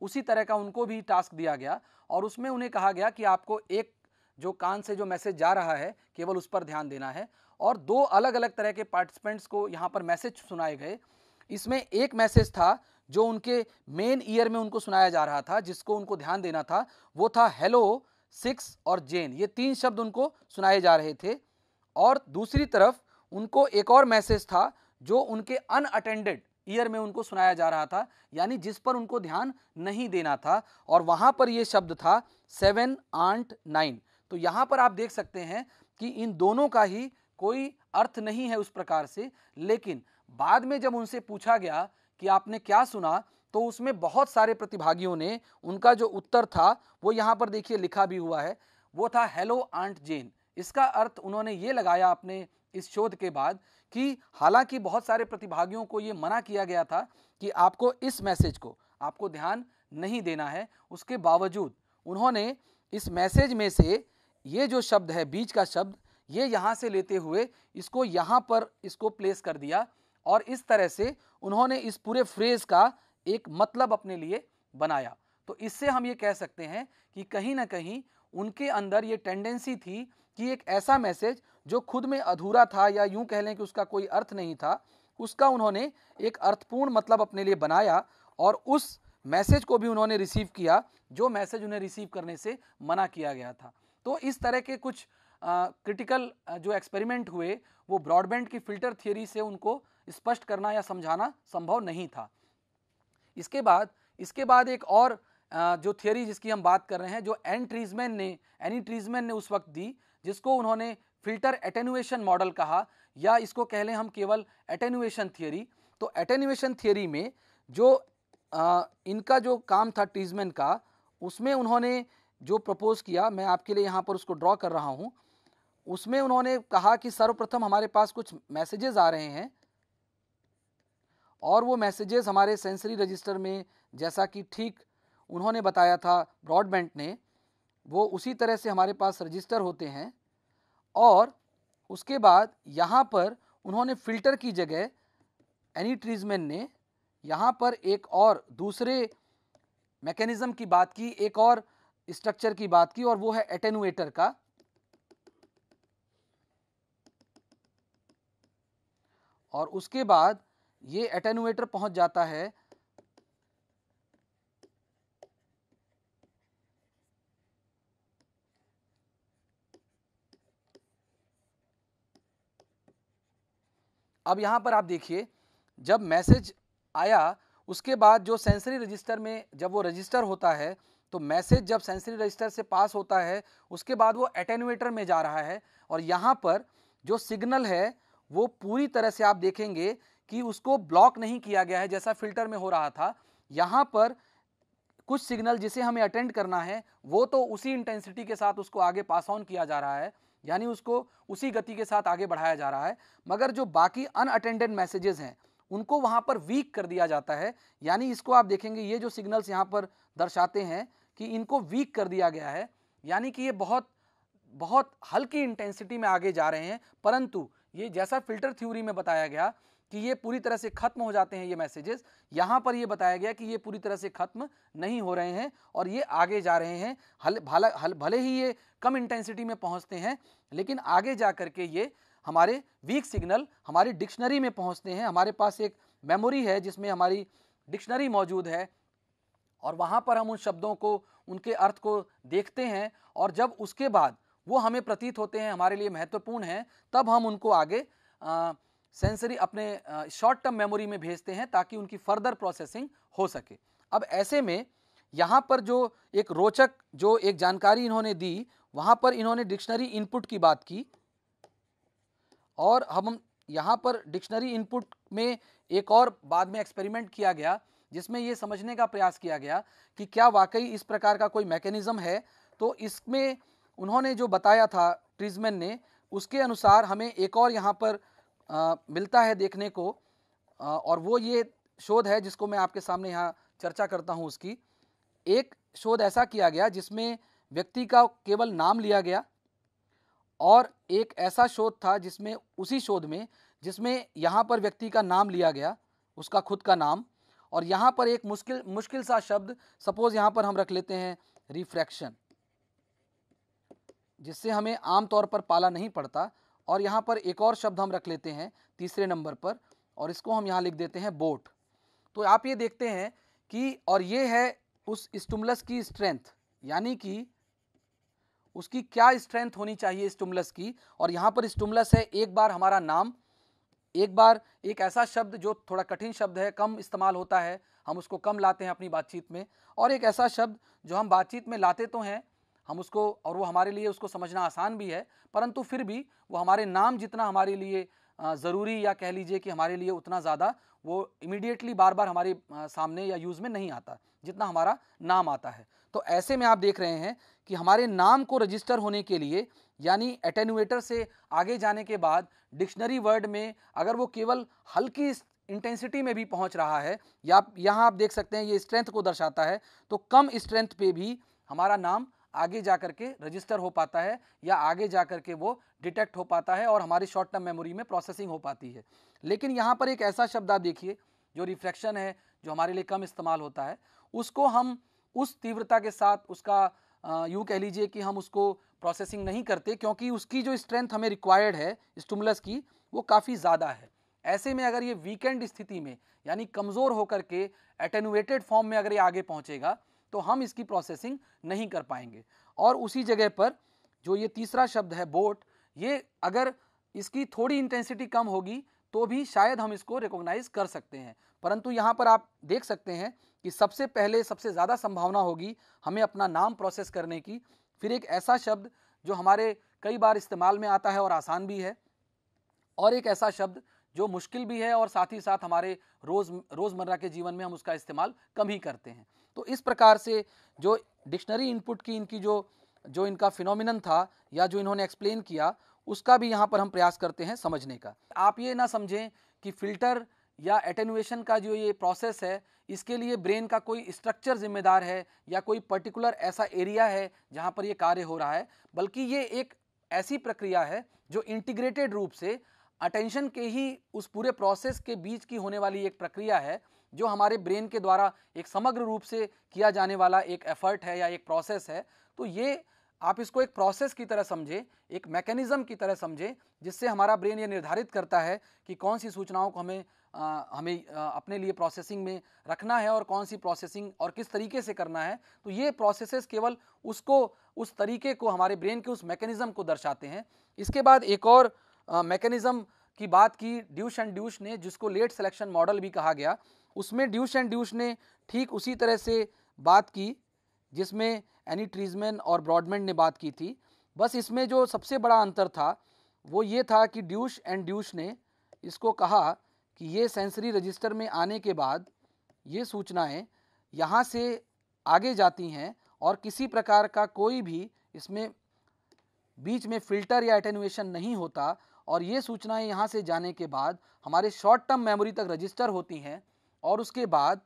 उसी तरह का उनको भी टास्क दिया गया और उसमें उन्हें कहा गया कि आपको एक जो कान से जो मैसेज जा रहा है केवल उस पर ध्यान देना है और दो अलग अलग तरह के पार्टिसिपेंट्स को यहाँ पर मैसेज सुनाए गए इसमें एक मैसेज था जो उनके मेन ईयर में उनको सुनाया जा रहा था जिसको उनको ध्यान देना था वो था हेलो सिक्स और जेन ये तीन शब्द उनको सुनाए जा रहे थे और दूसरी तरफ उनको एक और मैसेज था जो उनके अनअटेंडेड ईयर में उनको सुनाया जा रहा था यानी जिस पर उनको ध्यान नहीं देना था और वहाँ पर ये शब्द था सेवन आंट नाइन तो यहाँ पर आप देख सकते हैं कि इन दोनों का ही कोई अर्थ नहीं है उस प्रकार से लेकिन बाद में जब उनसे पूछा गया कि आपने क्या सुना तो उसमें बहुत सारे प्रतिभागियों ने उनका जो उत्तर था वो यहाँ पर देखिए लिखा भी हुआ है वो था हेलो आंट जेन इसका अर्थ उन्होंने ये लगाया अपने इस शोध के बाद कि हालांकि बहुत सारे प्रतिभागियों को ये मना किया गया था कि आपको इस मैसेज को आपको ध्यान नहीं देना है उसके बावजूद उन्होंने इस मैसेज में से ये जो शब्द है बीज का शब्द ये यहाँ से लेते हुए इसको यहाँ पर इसको प्लेस कर दिया और इस तरह से उन्होंने इस पूरे फ्रेज का एक मतलब अपने लिए बनाया तो इससे हम ये कह सकते हैं कि कहीं ना कहीं उनके अंदर ये टेंडेंसी थी कि एक ऐसा मैसेज जो खुद में अधूरा था या यूं कह लें कि उसका कोई अर्थ नहीं था उसका उन्होंने एक अर्थपूर्ण मतलब अपने लिए बनाया और उस मैसेज को भी उन्होंने रिसीव किया जो मैसेज उन्हें रिसीव करने से मना किया गया था तो इस तरह के कुछ क्रिटिकल जो एक्सपेरिमेंट हुए वो ब्रॉडबैंड की फ़िल्टर थियोरी से उनको स्पष्ट करना या समझाना संभव नहीं था इसके बाद इसके बाद एक और जो थियोरी जिसकी हम बात कर रहे हैं जो एन ट्रीजमैन ने एनी ट्रीजमैन e ने उस वक्त दी जिसको उन्होंने फिल्टर एटेनुएशन मॉडल कहा या इसको कह लें हम केवल एटेनुएशन थियोरी तो एटेनुएशन थियोरी में जो आ, इनका जो काम था टीजमैन का उसमें उन्होंने जो प्रपोज़ किया मैं आपके लिए यहाँ पर उसको ड्रॉ कर रहा हूँ उसमें उन्होंने कहा कि सर्वप्रथम हमारे पास कुछ मैसेजेस आ रहे हैं और वो मैसेजेस हमारे सेंसरी रजिस्टर में जैसा कि ठीक उन्होंने बताया था ब्रॉडबैंड ने वो उसी तरह से हमारे पास रजिस्टर होते हैं और उसके बाद यहाँ पर उन्होंने फ़िल्टर की जगह एनी ट्रीजमैन ने यहाँ पर एक और दूसरे मैकेनिज़्म की बात की एक और स्ट्रक्चर की बात की और वो है एटेनुएटर का और उसके बाद ये एटेनुएटर पहुंच जाता है अब यहाँ पर आप देखिए जब मैसेज आया उसके बाद जो सेंसरी रजिस्टर में जब वो रजिस्टर होता है तो मैसेज जब सेंसरी रजिस्टर से पास होता है उसके बाद वो एटेनुएटर में जा रहा है और यहाँ पर जो सिग्नल है वो पूरी तरह से आप देखेंगे कि उसको ब्लॉक नहीं किया गया है जैसा फिल्टर में हो रहा था यहाँ पर कुछ सिग्नल जिसे हमें अटेंड करना है वो तो उसी इंटेंसिटी के साथ उसको आगे पास ऑन किया जा रहा है यानी उसको उसी गति के साथ आगे बढ़ाया जा रहा है मगर जो बाकी अनअटेंडेड मैसेजेस हैं उनको वहाँ पर वीक कर दिया जाता है यानी इसको आप देखेंगे ये जो सिग्नल्स यहाँ पर दर्शाते हैं कि इनको वीक कर दिया गया है यानी कि ये बहुत बहुत हल्की इंटेंसिटी में आगे जा रहे हैं परंतु ये जैसा फिल्टर थ्योरी में बताया गया कि ये पूरी तरह से ख़त्म हो जाते हैं ये मैसेजेस यहाँ पर ये बताया गया कि ये पूरी तरह से ख़त्म नहीं हो रहे हैं और ये आगे जा रहे हैं हल भला हल भले ही ये कम इंटेंसिटी में पहुँचते हैं लेकिन आगे जा कर के ये हमारे वीक सिग्नल हमारी डिक्शनरी में पहुँचते हैं हमारे पास एक मेमोरी है जिसमें हमारी डिक्शनरी मौजूद है और वहाँ पर हम उन शब्दों को उनके अर्थ को देखते हैं और जब उसके बाद वो हमें प्रतीत होते हैं हमारे लिए महत्वपूर्ण हैं तब हम उनको आगे आ, सेंसरी अपने शॉर्ट टर्म मेमोरी में भेजते हैं ताकि उनकी फर्दर प्रोसेसिंग हो सके अब ऐसे में यहाँ पर जो एक रोचक जो एक जानकारी इन्होंने दी वहाँ पर इन्होंने डिक्शनरी इनपुट की बात की और हम यहाँ पर डिक्शनरी इनपुट में एक और बाद में एक्सपेरिमेंट किया गया जिसमें ये समझने का प्रयास किया गया कि क्या वाकई इस प्रकार का कोई मैकेनिज़्म है तो इसमें उन्होंने जो बताया था ट्रिजमैन ने उसके अनुसार हमें एक और यहाँ पर आ, मिलता है देखने को आ, और वो ये शोध है जिसको मैं आपके सामने यहाँ चर्चा करता हूँ उसकी एक शोध ऐसा किया गया जिसमें व्यक्ति का केवल नाम लिया गया और एक ऐसा शोध था जिसमें उसी शोध में जिसमें यहाँ पर व्यक्ति का नाम लिया गया उसका खुद का नाम और यहाँ पर एक मुश्किल मुश्किल सा शब्द सपोज यहाँ पर हम रख लेते हैं रिफ्रैक्शन जिससे हमें आमतौर पर पाला नहीं पड़ता और यहाँ पर एक और शब्द हम रख लेते हैं तीसरे नंबर पर और इसको हम यहाँ लिख देते हैं बोट तो आप ये देखते हैं कि और ये है उस स्टुमलस की स्ट्रेंथ यानी कि उसकी क्या स्ट्रेंथ होनी चाहिए स्टुमलस की और यहाँ पर स्टुमलस है एक बार हमारा नाम एक बार एक ऐसा शब्द जो थोड़ा कठिन शब्द है कम इस्तेमाल होता है हम उसको कम लाते हैं अपनी बातचीत में और एक ऐसा शब्द जो हम बातचीत में लाते तो हैं हम उसको और वो हमारे लिए उसको समझना आसान भी है परंतु फिर भी वो हमारे नाम जितना हमारे लिए ज़रूरी या कह लीजिए कि हमारे लिए उतना ज़्यादा वो इमिडिएटली बार बार हमारे सामने या यूज़ में नहीं आता जितना हमारा नाम आता है तो ऐसे में आप देख रहे हैं कि हमारे नाम को रजिस्टर होने के लिए यानी एटेनुएटर से आगे जाने के बाद डिक्शनरी वर्ड में अगर वो केवल हल्की इंटेंसिटी में भी पहुंच रहा है या यहाँ आप देख सकते हैं ये स्ट्रेंथ को दर्शाता है तो कम स्ट्रेंथ पे भी हमारा नाम आगे जा करके रजिस्टर हो पाता है या आगे जा करके वो डिटेक्ट हो पाता है और हमारी शॉर्ट टर्म मेमोरी में प्रोसेसिंग हो पाती है लेकिन यहाँ पर एक ऐसा शब्द आप देखिए जो रिफ्रैक्शन है जो हमारे लिए कम इस्तेमाल होता है उसको हम उस तीव्रता के साथ उसका यूँ कह लीजिए कि हम उसको प्रोसेसिंग नहीं करते क्योंकि उसकी जो स्ट्रेंथ हमें रिक्वायर्ड है स्टूमलस की वो काफ़ी ज़्यादा है ऐसे में अगर ये वीकेंड स्थिति में यानी कमज़ोर होकर के एटेनुएटेड फॉर्म में अगर ये आगे पहुँचेगा तो हम इसकी प्रोसेसिंग नहीं कर पाएंगे और उसी जगह पर जो ये तीसरा शब्द है बोट ये अगर इसकी थोड़ी इंटेंसिटी कम होगी तो भी शायद हम इसको रिकॉग्नाइज कर सकते हैं परंतु यहाँ पर आप देख सकते हैं कि सबसे पहले सबसे ज़्यादा संभावना होगी हमें अपना नाम प्रोसेस करने की फिर एक ऐसा शब्द जो हमारे कई बार इस्तेमाल में आता है और आसान भी है और एक ऐसा शब्द जो मुश्किल भी है और साथ ही साथ हमारे रोज़ रोज़मर्रा के जीवन में हम उसका इस्तेमाल कम ही करते हैं तो इस प्रकार से जो डिक्शनरी इनपुट की इनकी जो जो इनका फिनोमिनन था या जो इन्होंने एक्सप्लेन किया उसका भी यहाँ पर हम प्रयास करते हैं समझने का आप ये ना समझें कि फ़िल्टर या एटेनुएशन का जो ये प्रोसेस है इसके लिए ब्रेन का कोई स्ट्रक्चर जिम्मेदार है या कोई पर्टिकुलर ऐसा एरिया है जहाँ पर ये कार्य हो रहा है बल्कि ये एक ऐसी प्रक्रिया है जो इंटीग्रेटेड रूप से अटेंशन के ही उस पूरे प्रोसेस के बीच की होने वाली एक प्रक्रिया है जो हमारे ब्रेन के द्वारा एक समग्र रूप से किया जाने वाला एक एफर्ट है या एक प्रोसेस है तो ये आप इसको एक प्रोसेस की तरह समझें एक मैकेनिज़्म की तरह समझें जिससे हमारा ब्रेन ये निर्धारित करता है कि कौन सी सूचनाओं को हमें आ, हमें आ, अपने लिए प्रोसेसिंग में रखना है और कौन सी प्रोसेसिंग और किस तरीके से करना है तो ये प्रोसेसेस केवल उसको उस तरीके को हमारे ब्रेन के उस मैकेनिज़्म को दर्शाते हैं इसके बाद एक और मैकेनिज़्म की बात की ड्यूश एंड ड्यूश ने जिसको लेट सिलेक्शन मॉडल भी कहा गया उसमें ड्यूश एंड ड्यूश ने ठीक उसी तरह से बात की जिसमें एनी ट्रीजमैन और ब्रॉडमैन ने बात की थी बस इसमें जो सबसे बड़ा अंतर था वो ये था कि ड्यूश एंड ड्यूश ने इसको कहा कि ये सेंसरी रजिस्टर में आने के बाद ये सूचनाएं यहाँ से आगे जाती हैं और किसी प्रकार का कोई भी इसमें बीच में फ़िल्टर या एटेनुएशन नहीं होता और ये सूचनाएं यहाँ से जाने के बाद हमारे शॉर्ट टर्म मेमोरी तक रजिस्टर होती हैं और उसके बाद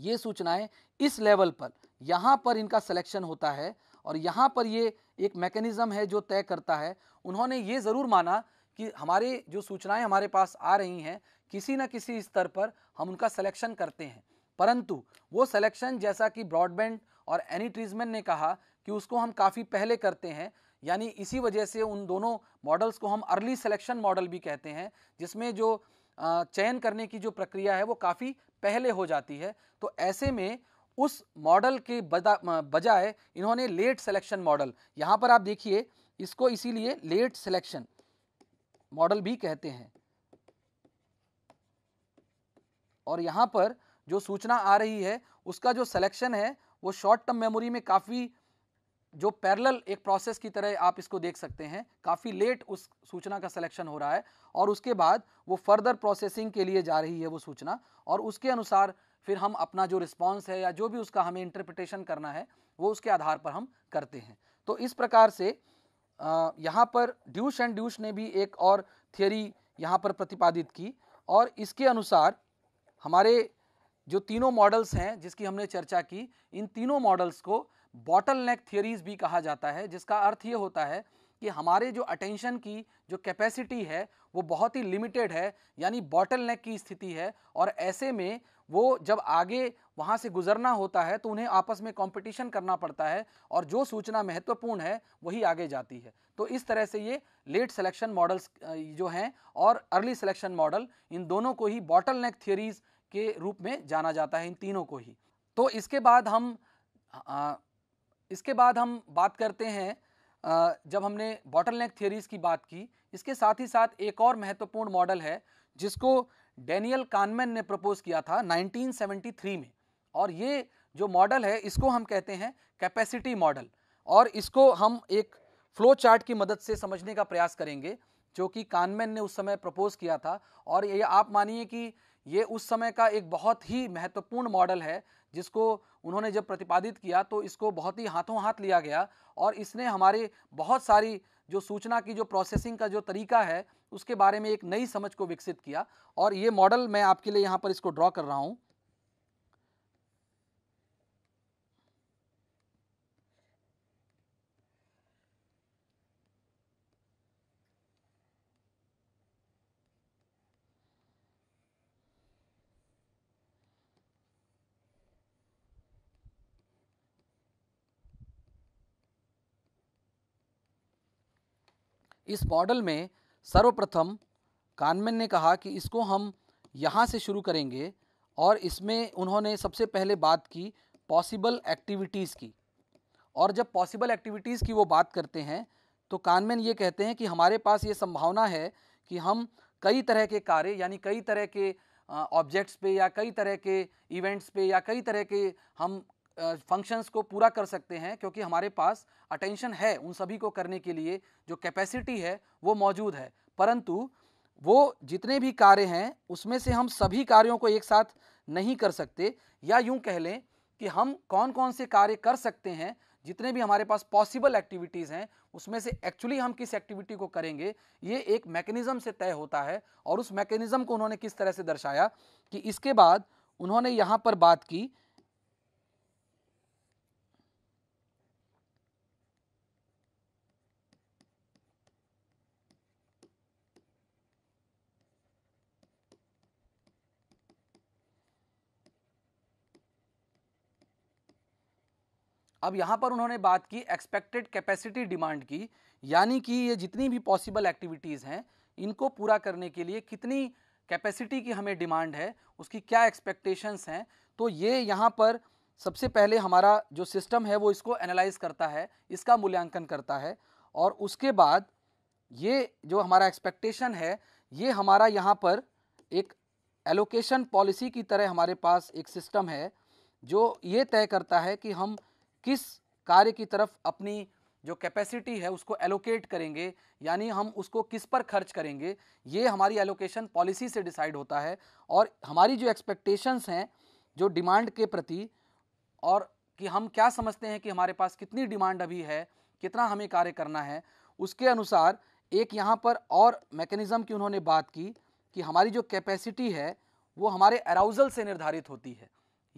ये सूचनाएं इस लेवल पर यहाँ पर इनका सिलेक्शन होता है और यहाँ पर ये एक मैकेनिज़्म है जो तय करता है उन्होंने ये ज़रूर माना कि हमारे जो सूचनाएं हमारे पास आ रही हैं किसी न किसी स्तर पर हम उनका सिलेक्शन करते हैं परंतु वो सिलेक्शन जैसा कि ब्रॉडबैंड और एनी ट्रीजमैन ने कहा कि उसको हम काफ़ी पहले करते हैं यानी इसी वजह से उन दोनों मॉडल्स को हम अर्ली सिलेक्शन मॉडल भी कहते हैं जिसमें जो चयन करने की जो प्रक्रिया है वो काफ़ी पहले हो जाती है तो ऐसे में उस मॉडल के बजाय इन्होंने लेट सिलेक्शन मॉडल यहाँ पर आप देखिए इसको इसीलिए लेट सिलेक्शन मॉडल भी कहते हैं और यहाँ पर जो सूचना आ रही है उसका जो सिलेक्शन है वो शॉर्ट टर्म मेमोरी में काफ़ी जो पैरेलल एक प्रोसेस की तरह आप इसको देख सकते हैं काफ़ी लेट उस सूचना का सिलेक्शन हो रहा है और उसके बाद वो फर्दर प्रोसेसिंग के लिए जा रही है वो सूचना और उसके अनुसार फिर हम अपना जो रिस्पॉन्स है या जो भी उसका हमें इंटरप्रिटेशन करना है वो उसके आधार पर हम करते हैं तो इस प्रकार से यहाँ पर ड्यूश एंड ड्यूश ने भी एक और थियोरी यहाँ पर प्रतिपादित की और इसके अनुसार हमारे जो तीनों मॉडल्स हैं जिसकी हमने चर्चा की इन तीनों मॉडल्स को बॉटल नेक थियरीज भी कहा जाता है जिसका अर्थ ये होता है कि हमारे जो अटेंशन की जो कैपेसिटी है वो बहुत ही लिमिटेड है यानी बॉटल नेक की स्थिति है और ऐसे में वो जब आगे वहाँ से गुजरना होता है तो उन्हें आपस में कंपटीशन करना पड़ता है और जो सूचना महत्वपूर्ण है वही आगे जाती है तो इस तरह से ये लेट सिलेक्शन मॉडल्स जो हैं और अर्ली सिलेक्शन मॉडल इन दोनों को ही बॉटल नेक थियरीज के रूप में जाना जाता है इन तीनों को ही तो इसके बाद हम इसके बाद हम बात करते हैं जब हमने बॉटल नेक थियरीज़ की बात की इसके साथ ही साथ एक और महत्वपूर्ण मॉडल है जिसको डेनियल कानमैन ने प्रपोज किया था 1973 में और ये जो मॉडल है इसको हम कहते हैं कैपेसिटी मॉडल और इसको हम एक फ्लो चार्ट की मदद से समझने का प्रयास करेंगे जो कि कानमैन ने उस समय प्रपोज किया था और ये आप मानिए कि ये उस समय का एक बहुत ही महत्वपूर्ण मॉडल है जिसको उन्होंने जब प्रतिपादित किया तो इसको बहुत ही हाथों हाथ लिया गया और इसने हमारे बहुत सारी जो सूचना की जो प्रोसेसिंग का जो तरीका है उसके बारे में एक नई समझ को विकसित किया और ये मॉडल मैं आपके लिए यहाँ पर इसको ड्रॉ कर रहा हूँ इस मॉडल में सर्वप्रथम कानमैन ने कहा कि इसको हम यहाँ से शुरू करेंगे और इसमें उन्होंने सबसे पहले बात की पॉसिबल एक्टिविटीज़ की और जब पॉसिबल एक्टिविटीज़ की वो बात करते हैं तो कानमैन ये कहते हैं कि हमारे पास ये संभावना है कि हम कई तरह के कार्य यानी कई तरह के ऑब्जेक्ट्स पे या कई तरह के इवेंट्स पे या कई तरह के हम फंक्शंस को पूरा कर सकते हैं क्योंकि हमारे पास अटेंशन है उन सभी को करने के लिए जो कैपेसिटी है वो मौजूद है परंतु वो जितने भी कार्य हैं उसमें से हम सभी कार्यों को एक साथ नहीं कर सकते या यूं कह लें कि हम कौन कौन से कार्य कर सकते हैं जितने भी हमारे पास पॉसिबल एक्टिविटीज़ हैं उसमें से एक्चुअली हम किस एक्टिविटी को करेंगे ये एक मैकेनिज़्म से तय होता है और उस मैकेनिज़्म को उन्होंने किस तरह से दर्शाया कि इसके बाद उन्होंने यहाँ पर बात की अब यहाँ पर उन्होंने बात की एक्सपेक्टेड कैपेसिटी डिमांड की यानी कि ये जितनी भी पॉसिबल एक्टिविटीज़ हैं इनको पूरा करने के लिए कितनी कैपेसिटी की हमें डिमांड है उसकी क्या एक्सपेक्टेशंस हैं तो ये यहाँ पर सबसे पहले हमारा जो सिस्टम है वो इसको एनालाइज करता है इसका मूल्यांकन करता है और उसके बाद ये जो हमारा एक्सपेक्टेशन है ये हमारा यहाँ पर एक एलोकेशन पॉलिसी की तरह हमारे पास एक सिस्टम है जो ये तय करता है कि हम किस कार्य की तरफ अपनी जो कैपेसिटी है उसको एलोकेट करेंगे यानी हम उसको किस पर खर्च करेंगे ये हमारी एलोकेशन पॉलिसी से डिसाइड होता है और हमारी जो एक्सपेक्टेशंस हैं जो डिमांड के प्रति और कि हम क्या समझते हैं कि हमारे पास कितनी डिमांड अभी है कितना हमें कार्य करना है उसके अनुसार एक यहाँ पर और मैकेनिज़्म की उन्होंने बात की कि हमारी जो कैपेसिटी है वो हमारे अराउज़ल से निर्धारित होती है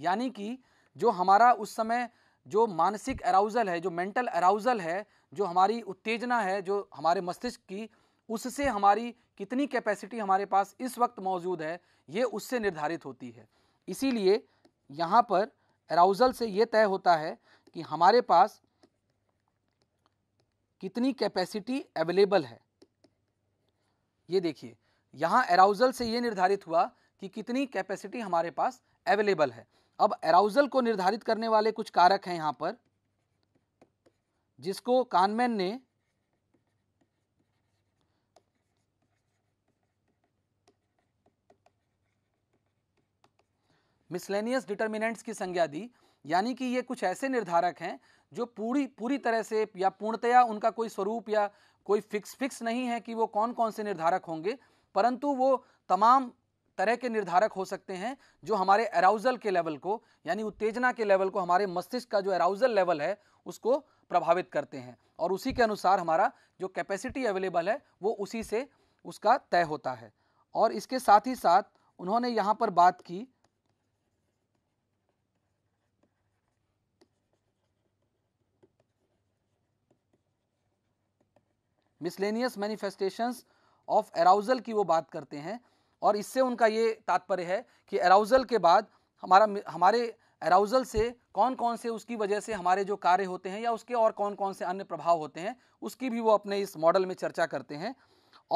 यानी कि जो हमारा उस समय जो मानसिक अराउज़ल है जो मेंटल अराउज़ल है जो हमारी उत्तेजना है जो हमारे मस्तिष्क की उससे हमारी कितनी कैपेसिटी हमारे पास इस वक्त मौजूद है ये उससे निर्धारित होती है इसीलिए यहाँ पर अराउज़ल से ये तय होता है कि हमारे पास कितनी कैपेसिटी अवेलेबल है ये देखिए यहाँ अराउज़ल से ये निर्धारित हुआ कि कितनी कैपेसिटी हमारे पास अवेलेबल है अब अराउजल को निर्धारित करने वाले कुछ कारक हैं यहां पर जिसको कानमैन ने मिसलेनियस डिटर्मिनेंट्स की संज्ञा दी यानी कि ये कुछ ऐसे निर्धारक हैं जो पूरी पूरी तरह से या पूर्णतया उनका कोई स्वरूप या कोई फिक्स फिक्स नहीं है कि वो कौन कौन से निर्धारक होंगे परंतु वो तमाम तरह के निर्धारक हो सकते हैं जो हमारे अराउजल के लेवल को यानी उत्तेजना के लेवल को हमारे मस्तिष्क का जो अराउजल लेवल है उसको प्रभावित करते हैं और उसी के अनुसार हमारा जो कैपेसिटी अवेलेबल है वो उसी से उसका तय होता है और इसके साथ ही साथ उन्होंने यहाँ पर बात की मिसलेनियस मैनिफेस्टेशंस ऑफ अराउजल की वो बात करते हैं और इससे उनका ये तात्पर्य है कि अराउज़ल के बाद हमारा हमारे अराउज़ल से कौन कौन से उसकी वजह से हमारे जो कार्य होते हैं या उसके और कौन कौन से अन्य प्रभाव होते हैं उसकी भी वो अपने इस मॉडल में चर्चा करते हैं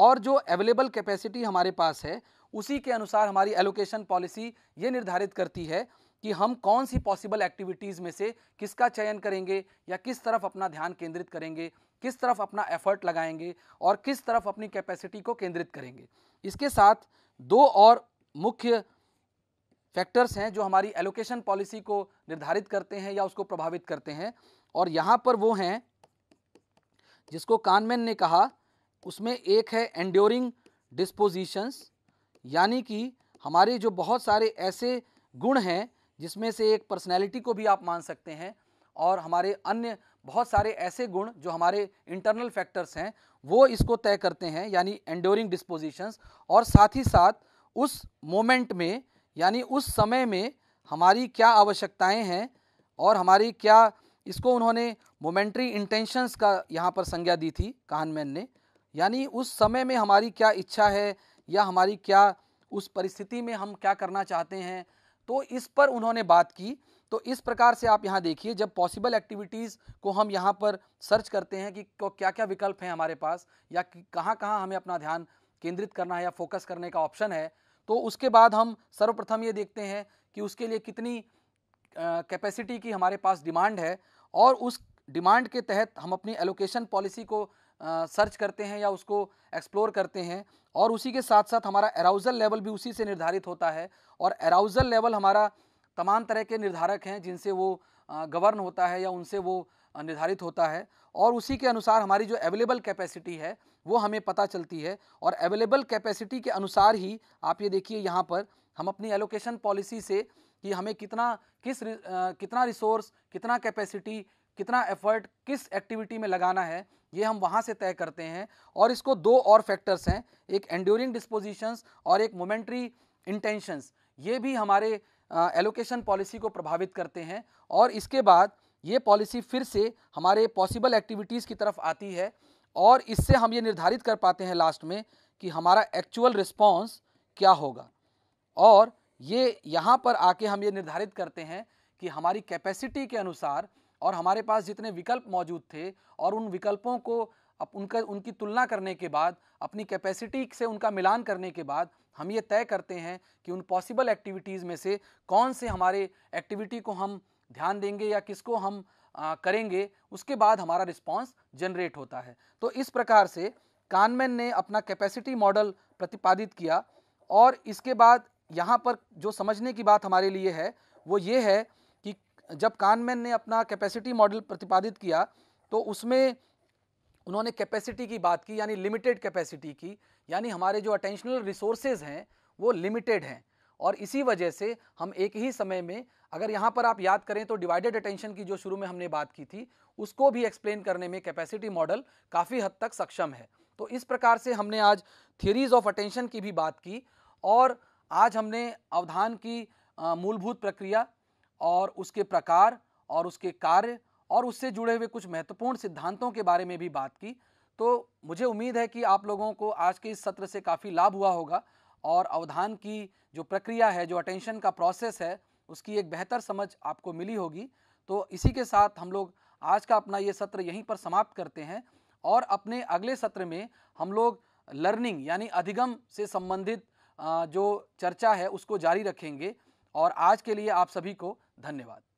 और जो अवेलेबल कैपेसिटी हमारे पास है उसी के अनुसार हमारी एलोकेशन पॉलिसी ये निर्धारित करती है कि हम कौन सी पॉसिबल एक्टिविटीज़ में से किसका चयन करेंगे या किस तरफ अपना ध्यान केंद्रित करेंगे किस तरफ अपना एफर्ट लगाएंगे और किस तरफ अपनी कैपेसिटी को केंद्रित करेंगे इसके साथ दो और मुख्य फैक्टर्स हैं जो हमारी एलोकेशन पॉलिसी को निर्धारित करते हैं या उसको प्रभावित करते हैं और यहाँ पर वो हैं जिसको कानमेन ने कहा उसमें एक है एंड्योरिंग डिस्पोजिशंस यानी कि हमारे जो बहुत सारे ऐसे गुण हैं जिसमें से एक पर्सनैलिटी को भी आप मान सकते हैं और हमारे अन्य बहुत सारे ऐसे गुण जो हमारे इंटरनल फैक्टर्स हैं वो इसको तय करते हैं यानी एंडोरिंग डिस्पोजिशंस और साथ ही साथ उस मोमेंट में यानी उस समय में हमारी क्या आवश्यकताएं हैं और हमारी क्या इसको उन्होंने मोमेंट्री इंटेंशंस का यहाँ पर संज्ञा दी थी मैन ने यानी उस समय में हमारी क्या इच्छा है या हमारी क्या उस परिस्थिति में हम क्या करना चाहते हैं तो इस पर उन्होंने बात की तो इस प्रकार से आप यहाँ देखिए जब पॉसिबल एक्टिविटीज़ को हम यहाँ पर सर्च करते हैं कि क्या क्या विकल्प हैं हमारे पास या कहाँ कहाँ हमें अपना ध्यान केंद्रित करना है या फोकस करने का ऑप्शन है तो उसके बाद हम सर्वप्रथम ये देखते हैं कि उसके लिए कितनी कैपेसिटी की हमारे पास डिमांड है और उस डिमांड के तहत हम अपनी एलोकेशन पॉलिसी को सर्च करते हैं या उसको एक्सप्लोर करते हैं और उसी के साथ साथ हमारा अराउज़ल लेवल भी उसी से निर्धारित होता है और अराउज़ल लेवल हमारा तमाम तरह के निर्धारक हैं जिनसे वो गवर्न होता है या उनसे वो निर्धारित होता है और उसी के अनुसार हमारी जो अवेलेबल कैपेसिटी है वो हमें पता चलती है और अवेलेबल कैपेसिटी के अनुसार ही आप ये देखिए यहाँ पर हम अपनी एलोकेशन पॉलिसी से कि हमें कितना किस आ, कितना रिसोर्स कितना कैपेसिटी कितना एफर्ट किस एक्टिविटी में लगाना है ये हम वहाँ से तय करते हैं और इसको दो और फैक्टर्स हैं एक एंड्यूरिंग डिस्पोजिशंस और एक मोमेंट्री इंटेंशंस ये भी हमारे एलोकेशन पॉलिसी को प्रभावित करते हैं और इसके बाद ये पॉलिसी फिर से हमारे पॉसिबल एक्टिविटीज़ की तरफ आती है और इससे हम ये निर्धारित कर पाते हैं लास्ट में कि हमारा एक्चुअल रिस्पॉन्स क्या होगा और ये यहाँ पर आके हम ये निर्धारित करते हैं कि हमारी कैपेसिटी के अनुसार और हमारे पास जितने विकल्प मौजूद थे और उन विकल्पों को अब उनका उनकी तुलना करने के बाद अपनी कैपेसिटी से उनका मिलान करने के बाद हम ये तय करते हैं कि उन पॉसिबल एक्टिविटीज़ में से कौन से हमारे एक्टिविटी को हम ध्यान देंगे या किसको हम आ, करेंगे उसके बाद हमारा रिस्पॉन्स जनरेट होता है तो इस प्रकार से कानमैन ने अपना कैपेसिटी मॉडल प्रतिपादित किया और इसके बाद यहाँ पर जो समझने की बात हमारे लिए है वो ये है कि जब कानमैन ने अपना कैपेसिटी मॉडल प्रतिपादित किया तो उसमें उन्होंने कैपेसिटी की बात की यानी लिमिटेड कैपेसिटी की यानी हमारे जो अटेंशनल रिसोर्सेज हैं वो लिमिटेड हैं और इसी वजह से हम एक ही समय में अगर यहाँ पर आप याद करें तो डिवाइडेड अटेंशन की जो शुरू में हमने बात की थी उसको भी एक्सप्लेन करने में कैपेसिटी मॉडल काफ़ी हद तक सक्षम है तो इस प्रकार से हमने आज थियरीज ऑफ अटेंशन की भी बात की और आज हमने अवधान की मूलभूत प्रक्रिया और उसके प्रकार और उसके कार्य और उससे जुड़े हुए कुछ महत्वपूर्ण सिद्धांतों के बारे में भी बात की तो मुझे उम्मीद है कि आप लोगों को आज के इस सत्र से काफ़ी लाभ हुआ होगा और अवधान की जो प्रक्रिया है जो अटेंशन का प्रोसेस है उसकी एक बेहतर समझ आपको मिली होगी तो इसी के साथ हम लोग आज का अपना ये सत्र यहीं पर समाप्त करते हैं और अपने अगले सत्र में हम लोग लर्निंग यानी अधिगम से संबंधित जो चर्चा है उसको जारी रखेंगे और आज के लिए आप सभी को धन्यवाद